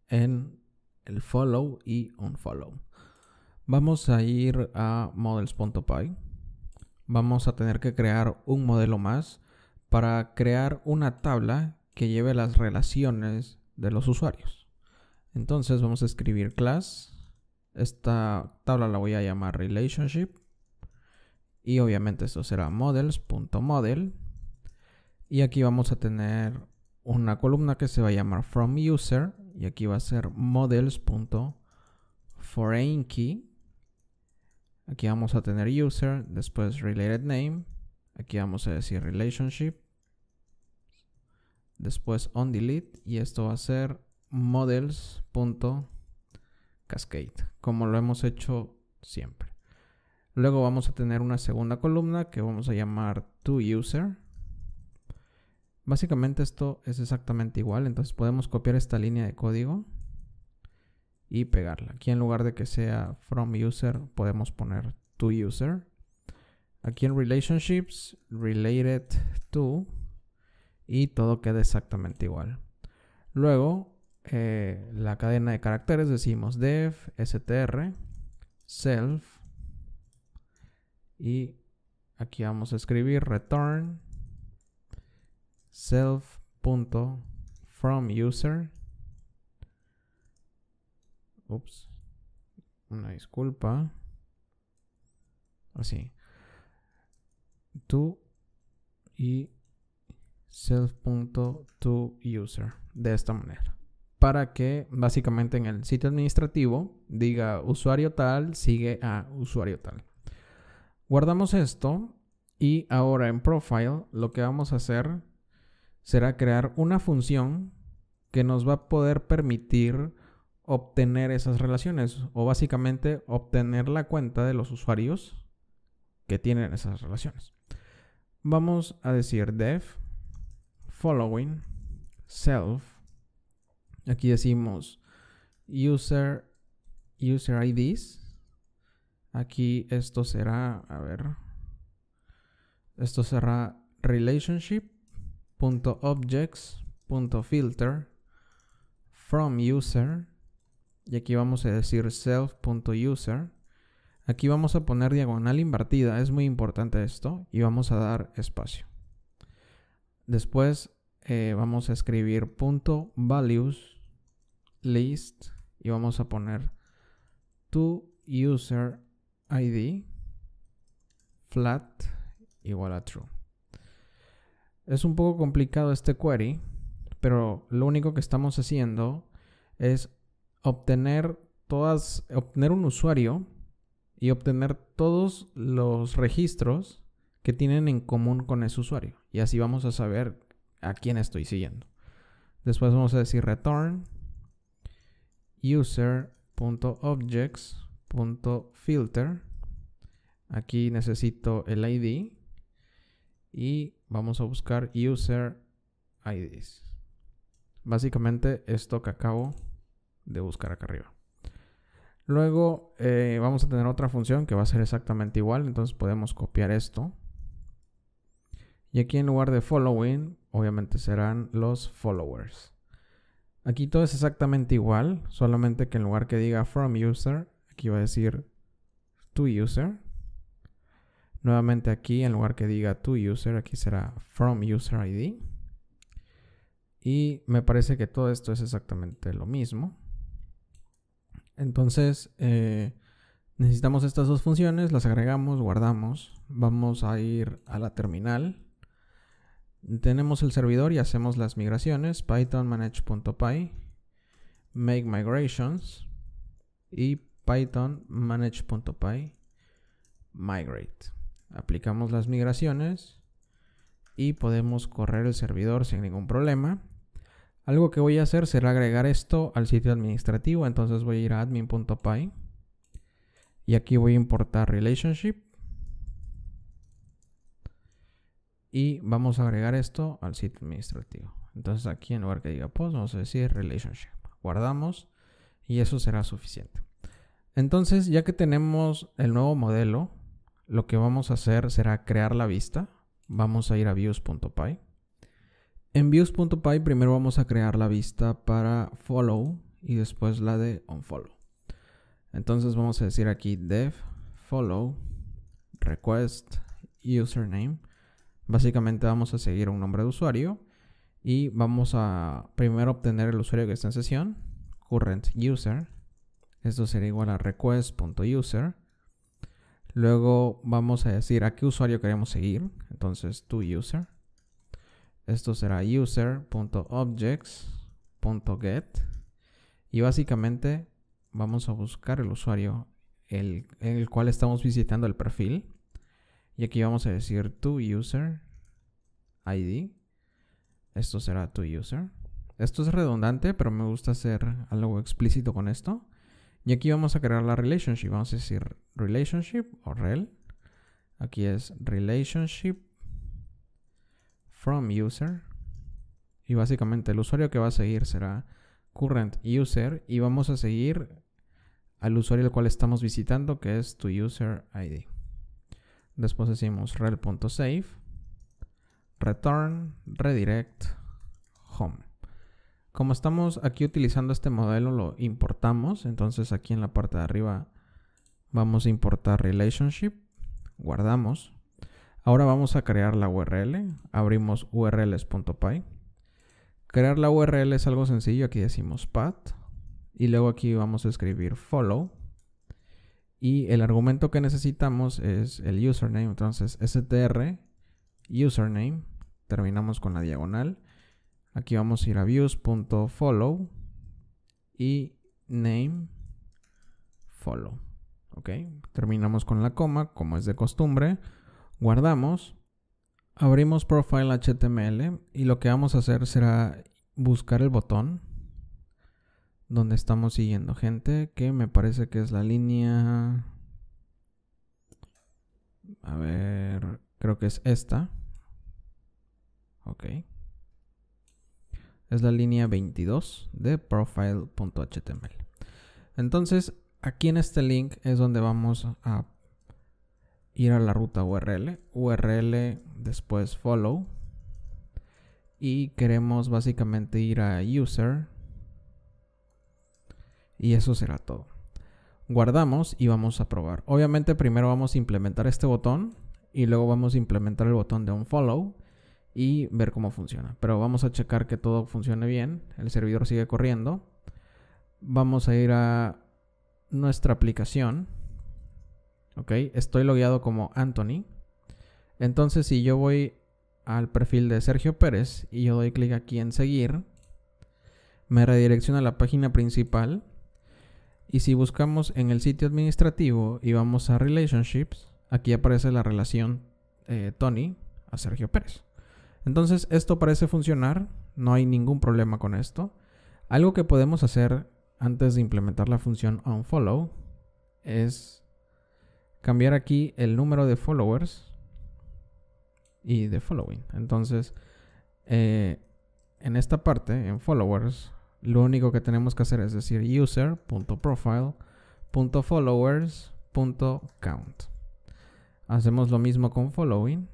en el follow y unfollow. Vamos a ir a models.py. Vamos a tener que crear un modelo más para crear una tabla que lleve las relaciones de los usuarios. Entonces vamos a escribir class. Esta tabla la voy a llamar relationship. Y obviamente esto será models.model. Y aquí vamos a tener una columna que se va a llamar from user. Y aquí va a ser models.foreinkey. Aquí vamos a tener user, después related name. Aquí vamos a decir relationship. Después on delete. Y esto va a ser models.cascade, como lo hemos hecho siempre. Luego vamos a tener una segunda columna que vamos a llamar toUser. Básicamente esto es exactamente igual, entonces podemos copiar esta línea de código y pegarla. Aquí en lugar de que sea fromUser podemos poner toUser Aquí en relationships, related to y todo queda exactamente igual. Luego eh, la cadena de caracteres decimos def, str, self y aquí vamos a escribir return self from user. Ups, una disculpa. Así. To y to user. De esta manera para que básicamente en el sitio administrativo diga usuario tal, sigue a usuario tal. Guardamos esto y ahora en profile lo que vamos a hacer será crear una función que nos va a poder permitir obtener esas relaciones o básicamente obtener la cuenta de los usuarios que tienen esas relaciones. Vamos a decir def following self Aquí decimos user, user IDs. Aquí esto será, a ver, esto será relationship.objects.filter from user. Y aquí vamos a decir self.user. Aquí vamos a poner diagonal invertida, es muy importante esto, y vamos a dar espacio. Después eh, vamos a escribir values list y vamos a poner to user id flat igual a true. Es un poco complicado este query, pero lo único que estamos haciendo es obtener todas obtener un usuario y obtener todos los registros que tienen en común con ese usuario y así vamos a saber a quién estoy siguiendo. Después vamos a decir return user.objects.filter. Aquí necesito el ID y vamos a buscar user IDs. Básicamente esto que acabo de buscar acá arriba. Luego eh, vamos a tener otra función que va a ser exactamente igual, entonces podemos copiar esto. Y aquí en lugar de following, obviamente serán los followers. Aquí todo es exactamente igual, solamente que en lugar que diga from user, aquí va a decir to user. Nuevamente aquí, en lugar que diga to user, aquí será from user ID. Y me parece que todo esto es exactamente lo mismo. Entonces, eh, necesitamos estas dos funciones, las agregamos, guardamos. Vamos a ir a la terminal tenemos el servidor y hacemos las migraciones. Python manage.py, make migrations y Python manage.py migrate. Aplicamos las migraciones y podemos correr el servidor sin ningún problema. Algo que voy a hacer será agregar esto al sitio administrativo. Entonces voy a ir a admin.py y aquí voy a importar relationship Y vamos a agregar esto al sitio administrativo. Entonces aquí en lugar que diga post, vamos a decir relationship. Guardamos y eso será suficiente. Entonces ya que tenemos el nuevo modelo, lo que vamos a hacer será crear la vista. Vamos a ir a views.py. En views.py primero vamos a crear la vista para follow y después la de unfollow. Entonces vamos a decir aquí dev follow request username Básicamente vamos a seguir un nombre de usuario y vamos a primero obtener el usuario que está en sesión, current user. Esto será igual a request.user. Luego vamos a decir a qué usuario queremos seguir. Entonces, to user. Esto será user.objects.get. Y básicamente vamos a buscar el usuario en el cual estamos visitando el perfil. Y aquí vamos a decir to user ID. Esto será tu user. Esto es redundante, pero me gusta hacer algo explícito con esto. Y aquí vamos a crear la relationship. Vamos a decir relationship o rel. Aquí es relationship from user. Y básicamente el usuario que va a seguir será current user. Y vamos a seguir al usuario al cual estamos visitando, que es tu user ID. Después decimos rel.save, return, redirect, home. Como estamos aquí utilizando este modelo, lo importamos. Entonces aquí en la parte de arriba vamos a importar relationship, guardamos. Ahora vamos a crear la URL, abrimos urls.py. Crear la URL es algo sencillo, aquí decimos path y luego aquí vamos a escribir follow y el argumento que necesitamos es el username. Entonces, str username. Terminamos con la diagonal. Aquí vamos a ir a views.follow y name follow. ¿Ok? Terminamos con la coma, como es de costumbre. Guardamos. Abrimos profile.html y lo que vamos a hacer será buscar el botón donde estamos siguiendo gente que me parece que es la línea... A ver, creo que es esta. Ok. Es la línea 22 de profile.html. Entonces, aquí en este link es donde vamos a ir a la ruta URL. URL, después follow. Y queremos básicamente ir a user y eso será todo. Guardamos y vamos a probar. Obviamente primero vamos a implementar este botón y luego vamos a implementar el botón de un follow y ver cómo funciona. Pero vamos a checar que todo funcione bien. El servidor sigue corriendo. Vamos a ir a nuestra aplicación. Ok, estoy logueado como Anthony. Entonces si yo voy al perfil de Sergio Pérez y yo doy clic aquí en seguir, me redirecciona a la página principal y si buscamos en el sitio administrativo y vamos a Relationships, aquí aparece la relación eh, Tony a Sergio Pérez. Entonces esto parece funcionar, no hay ningún problema con esto. Algo que podemos hacer antes de implementar la función onfollow es cambiar aquí el número de followers y de following. Entonces, eh, en esta parte, en followers, lo único que tenemos que hacer es decir user.profile.followers.count. Hacemos lo mismo con following.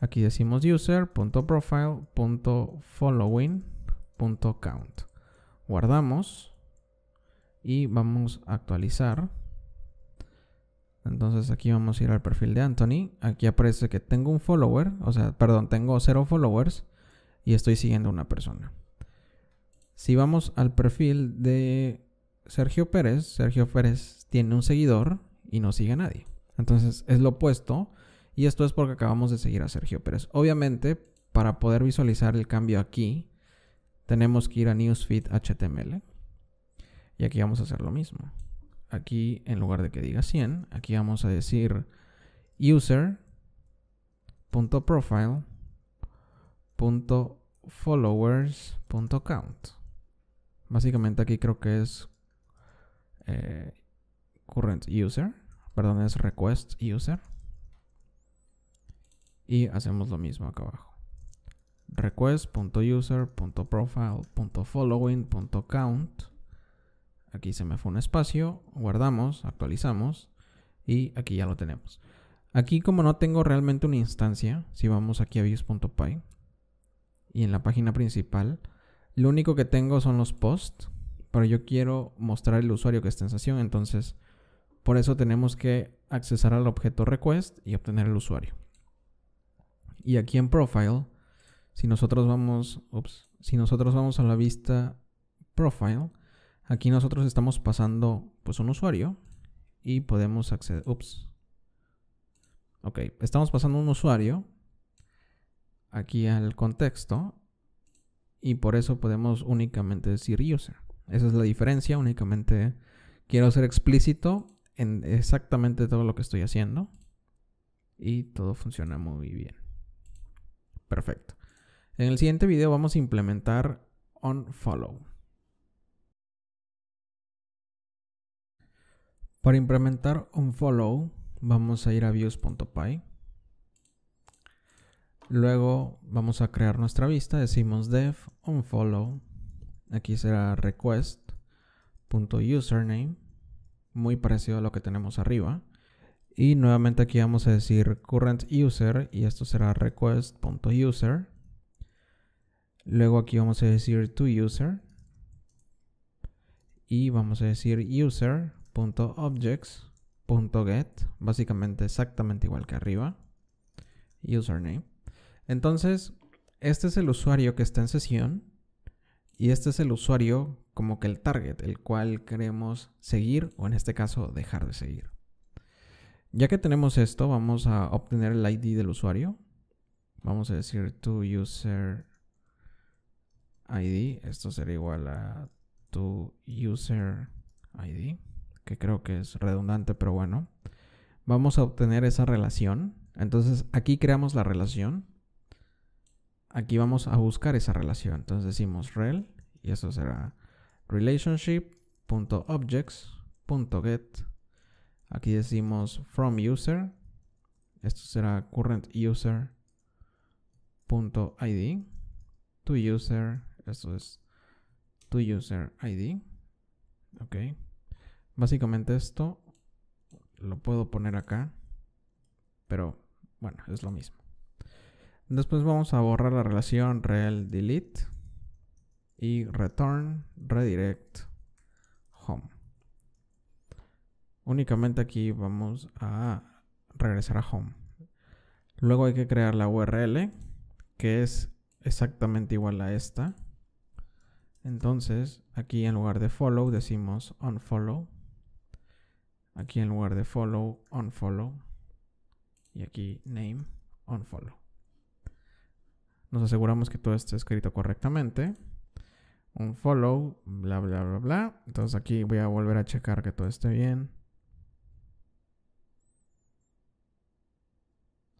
Aquí decimos user.profile.following.count. Guardamos y vamos a actualizar. Entonces aquí vamos a ir al perfil de Anthony. Aquí aparece que tengo un follower, o sea, perdón, tengo cero followers y estoy siguiendo a una persona. Si vamos al perfil de Sergio Pérez, Sergio Pérez tiene un seguidor y no sigue a nadie. Entonces es lo opuesto y esto es porque acabamos de seguir a Sergio Pérez. Obviamente, para poder visualizar el cambio aquí, tenemos que ir a Newsfeed HTML y aquí vamos a hacer lo mismo. Aquí, en lugar de que diga 100, aquí vamos a decir user.profile .followers.count. Básicamente aquí creo que es eh, current user, perdón, es request user. Y hacemos lo mismo acá abajo. request.user.profile.following.count. Aquí se me fue un espacio, guardamos, actualizamos y aquí ya lo tenemos. Aquí como no tengo realmente una instancia, si vamos aquí a views.py, y en la página principal, lo único que tengo son los posts, pero yo quiero mostrar el usuario que está en sesión, entonces por eso tenemos que accesar al objeto request y obtener el usuario. Y aquí en profile, si nosotros vamos, si nosotros vamos a la vista profile, aquí nosotros estamos pasando pues un usuario y podemos acceder, ups. Ok, estamos pasando un usuario aquí al contexto y por eso podemos únicamente decir user. Esa es la diferencia, únicamente quiero ser explícito en exactamente todo lo que estoy haciendo y todo funciona muy bien. Perfecto. En el siguiente video vamos a implementar onFollow. Para implementar onFollow vamos a ir a views.py Luego vamos a crear nuestra vista, decimos def unfollow, aquí será request.username, muy parecido a lo que tenemos arriba. Y nuevamente aquí vamos a decir current user y esto será request.user. Luego aquí vamos a decir to user y vamos a decir user.objects.get, básicamente exactamente igual que arriba, username. Entonces, este es el usuario que está en sesión y este es el usuario como que el target, el cual queremos seguir o en este caso dejar de seguir. Ya que tenemos esto, vamos a obtener el ID del usuario. Vamos a decir to user ID. Esto será igual a to user ID, que creo que es redundante, pero bueno. Vamos a obtener esa relación. Entonces aquí creamos la relación aquí vamos a buscar esa relación. Entonces decimos rel y eso será relationship.objects.get. Aquí decimos from user. Esto será current user To user. Esto es to user ID. Ok. Básicamente esto lo puedo poner acá. Pero bueno, es lo mismo. Después vamos a borrar la relación real delete y return redirect home. Únicamente aquí vamos a regresar a home. Luego hay que crear la URL que es exactamente igual a esta. Entonces aquí en lugar de follow decimos unfollow. Aquí en lugar de follow, unfollow. Y aquí name, unfollow. Nos aseguramos que todo esté escrito correctamente. Un follow, bla, bla, bla, bla. Entonces aquí voy a volver a checar que todo esté bien.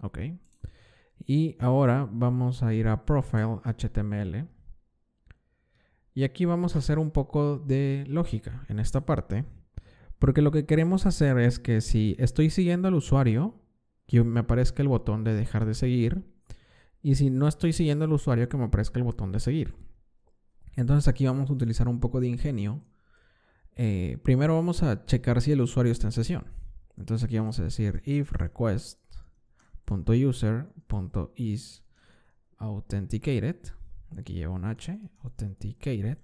Ok. Y ahora vamos a ir a Profile HTML. Y aquí vamos a hacer un poco de lógica en esta parte. Porque lo que queremos hacer es que si estoy siguiendo al usuario, que me aparezca el botón de dejar de seguir y si no estoy siguiendo el usuario que me aparezca el botón de seguir. Entonces aquí vamos a utilizar un poco de ingenio. Eh, primero vamos a checar si el usuario está en sesión. Entonces aquí vamos a decir if request.user.isAuthenticated. Aquí lleva un H, authenticated.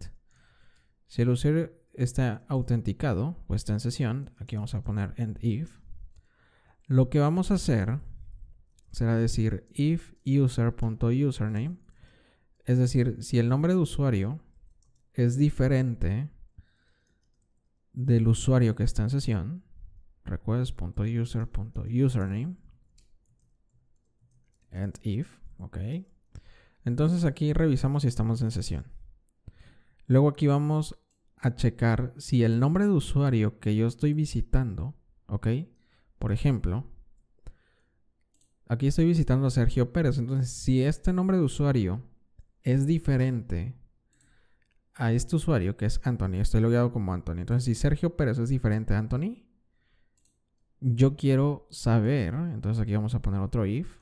Si el usuario está autenticado o está en sesión, aquí vamos a poner end if. Lo que vamos a hacer será decir if user.username, es decir, si el nombre de usuario es diferente del usuario que está en sesión, request.user.username, and if, ok. Entonces aquí revisamos si estamos en sesión. Luego aquí vamos a checar si el nombre de usuario que yo estoy visitando, ok, por ejemplo, Aquí estoy visitando a Sergio Pérez. Entonces, si este nombre de usuario es diferente a este usuario que es Anthony, estoy logueado como Anthony. Entonces, si Sergio Pérez es diferente a Anthony, yo quiero saber. Entonces, aquí vamos a poner otro if.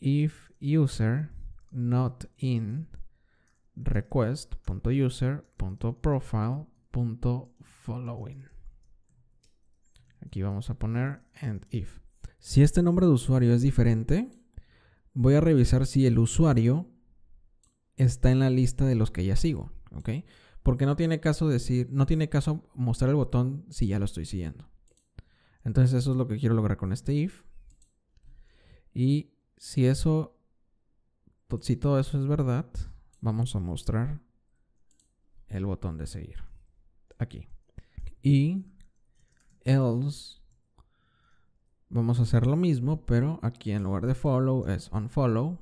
If user not in request.user.profile.following. Aquí vamos a poner and if. Si este nombre de usuario es diferente, voy a revisar si el usuario está en la lista de los que ya sigo, ¿ok? Porque no tiene caso decir, no tiene caso mostrar el botón si ya lo estoy siguiendo. Entonces eso es lo que quiero lograr con este if. Y si eso, pues, si todo eso es verdad, vamos a mostrar el botón de seguir aquí. Y else Vamos a hacer lo mismo, pero aquí en lugar de follow es unfollow.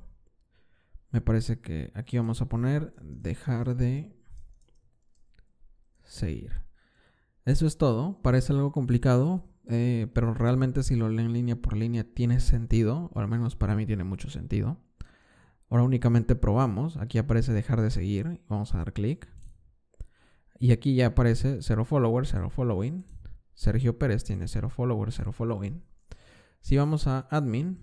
Me parece que aquí vamos a poner dejar de seguir. Eso es todo. Parece algo complicado, eh, pero realmente si lo leen línea por línea tiene sentido, o al menos para mí tiene mucho sentido. Ahora únicamente probamos. Aquí aparece dejar de seguir. Vamos a dar clic. Y aquí ya aparece 0 followers, 0 following. Sergio Pérez tiene 0 followers, 0 following. Si vamos a admin,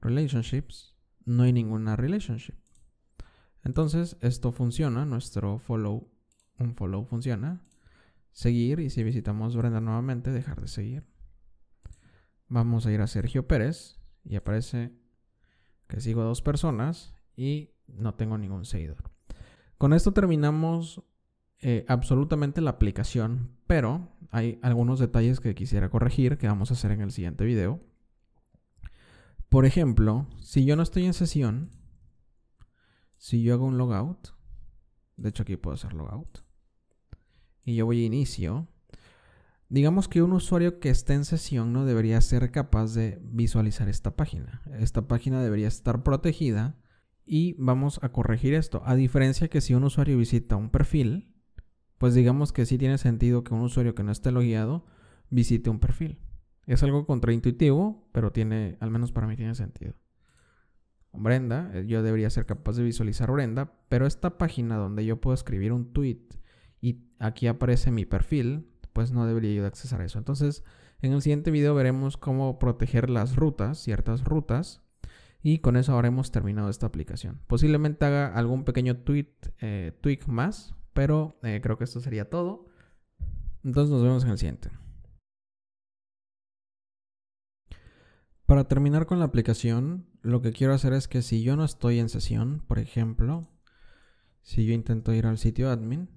relationships, no hay ninguna relationship. Entonces esto funciona, nuestro follow, un follow funciona. Seguir y si visitamos Brenda nuevamente, dejar de seguir. Vamos a ir a Sergio Pérez y aparece que sigo a dos personas y no tengo ningún seguidor. Con esto terminamos eh, absolutamente la aplicación, pero hay algunos detalles que quisiera corregir que vamos a hacer en el siguiente video. Por ejemplo, si yo no estoy en sesión, si yo hago un logout, de hecho aquí puedo hacer logout, y yo voy a inicio, digamos que un usuario que esté en sesión no debería ser capaz de visualizar esta página. Esta página debería estar protegida y vamos a corregir esto. A diferencia que si un usuario visita un perfil, pues digamos que sí tiene sentido que un usuario que no esté logueado visite un perfil. Es algo contraintuitivo, pero tiene, al menos para mí tiene sentido. Brenda, eh, yo debería ser capaz de visualizar Brenda, pero esta página donde yo puedo escribir un tweet y aquí aparece mi perfil, pues no debería yo accesar a eso. Entonces, en el siguiente video veremos cómo proteger las rutas, ciertas rutas, y con eso habremos terminado esta aplicación. Posiblemente haga algún pequeño tweet, eh, Tweet más, pero eh, creo que esto sería todo. Entonces nos vemos en el siguiente. Para terminar con la aplicación, lo que quiero hacer es que si yo no estoy en sesión, por ejemplo, si yo intento ir al sitio admin,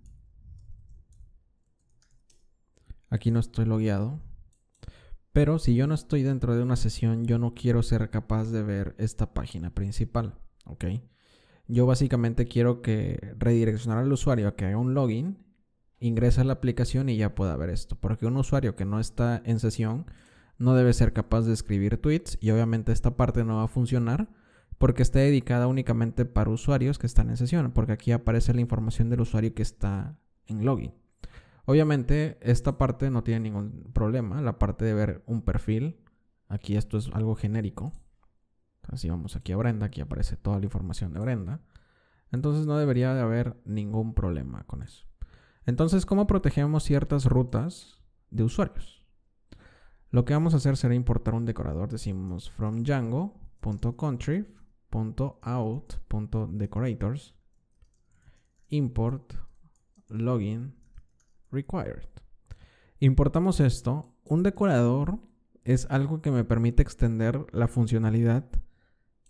aquí no estoy logueado, pero si yo no estoy dentro de una sesión, yo no quiero ser capaz de ver esta página principal, ¿ok? Yo básicamente quiero que redireccionar al usuario a que haga un login, ingresa a la aplicación y ya pueda ver esto. Porque un usuario que no está en sesión no debe ser capaz de escribir tweets y obviamente esta parte no va a funcionar porque está dedicada únicamente para usuarios que están en sesión, porque aquí aparece la información del usuario que está en login. Obviamente esta parte no tiene ningún problema, la parte de ver un perfil, aquí esto es algo genérico, Así vamos aquí a Brenda, aquí aparece toda la información de Brenda. Entonces no debería de haber ningún problema con eso. Entonces, ¿cómo protegemos ciertas rutas de usuarios? Lo que vamos a hacer será importar un decorador. Decimos from django.contrib.out.decorators import login required. Importamos esto. Un decorador es algo que me permite extender la funcionalidad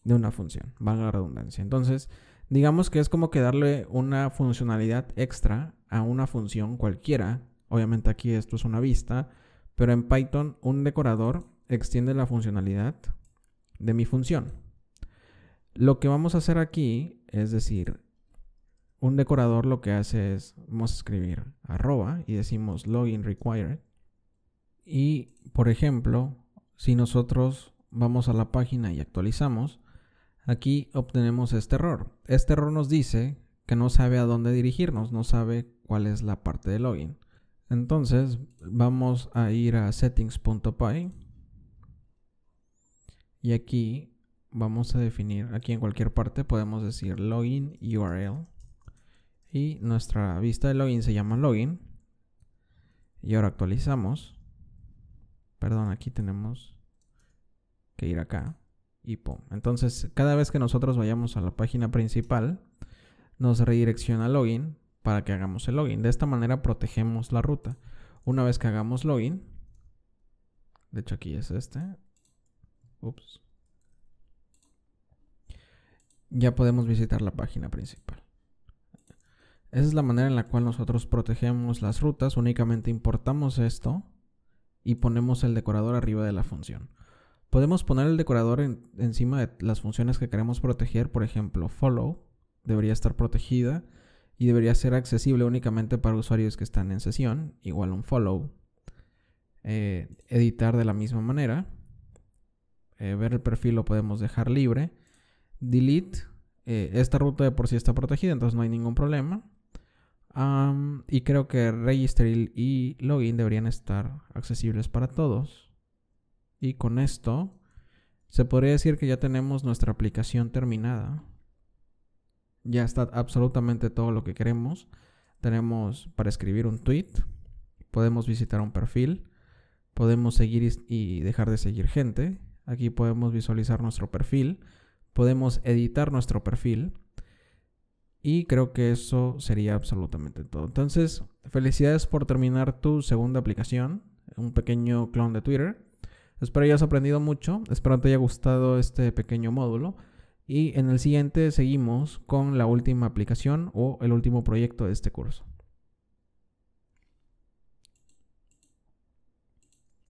de una función, valga la redundancia. Entonces, digamos que es como que darle una funcionalidad extra a una función cualquiera. Obviamente aquí esto es una vista, pero en Python un decorador extiende la funcionalidad de mi función. Lo que vamos a hacer aquí es decir, un decorador lo que hace es, vamos a escribir arroba y decimos login required. Y, por ejemplo, si nosotros vamos a la página y actualizamos, Aquí obtenemos este error. Este error nos dice que no sabe a dónde dirigirnos, no sabe cuál es la parte de login. Entonces vamos a ir a settings.py y aquí vamos a definir, aquí en cualquier parte podemos decir login URL y nuestra vista de login se llama login y ahora actualizamos. Perdón, aquí tenemos que ir acá. Entonces, cada vez que nosotros vayamos a la página principal, nos redirecciona login para que hagamos el login. De esta manera protegemos la ruta. Una vez que hagamos login, de hecho aquí es este, ya podemos visitar la página principal. Esa es la manera en la cual nosotros protegemos las rutas, únicamente importamos esto y ponemos el decorador arriba de la función. Podemos poner el decorador encima de las funciones que queremos proteger, por ejemplo, follow debería estar protegida y debería ser accesible únicamente para usuarios que están en sesión, igual un follow. Eh, editar de la misma manera. Eh, ver el perfil lo podemos dejar libre. Delete. Eh, esta ruta de por sí está protegida, entonces no hay ningún problema. y creo que register y login deberían estar accesibles para todos. Y con esto se podría decir que ya tenemos nuestra aplicación terminada. Ya está absolutamente todo lo que queremos. Tenemos para escribir un tweet, podemos visitar un perfil, podemos seguir y dejar de seguir gente. Aquí podemos visualizar nuestro perfil, podemos editar nuestro perfil. Y creo que eso sería absolutamente todo. Entonces, felicidades por terminar tu segunda aplicación, un pequeño clon de Twitter. Espero hayas aprendido mucho, espero te haya gustado este pequeño módulo y en el siguiente seguimos con la última aplicación o el último proyecto de este curso.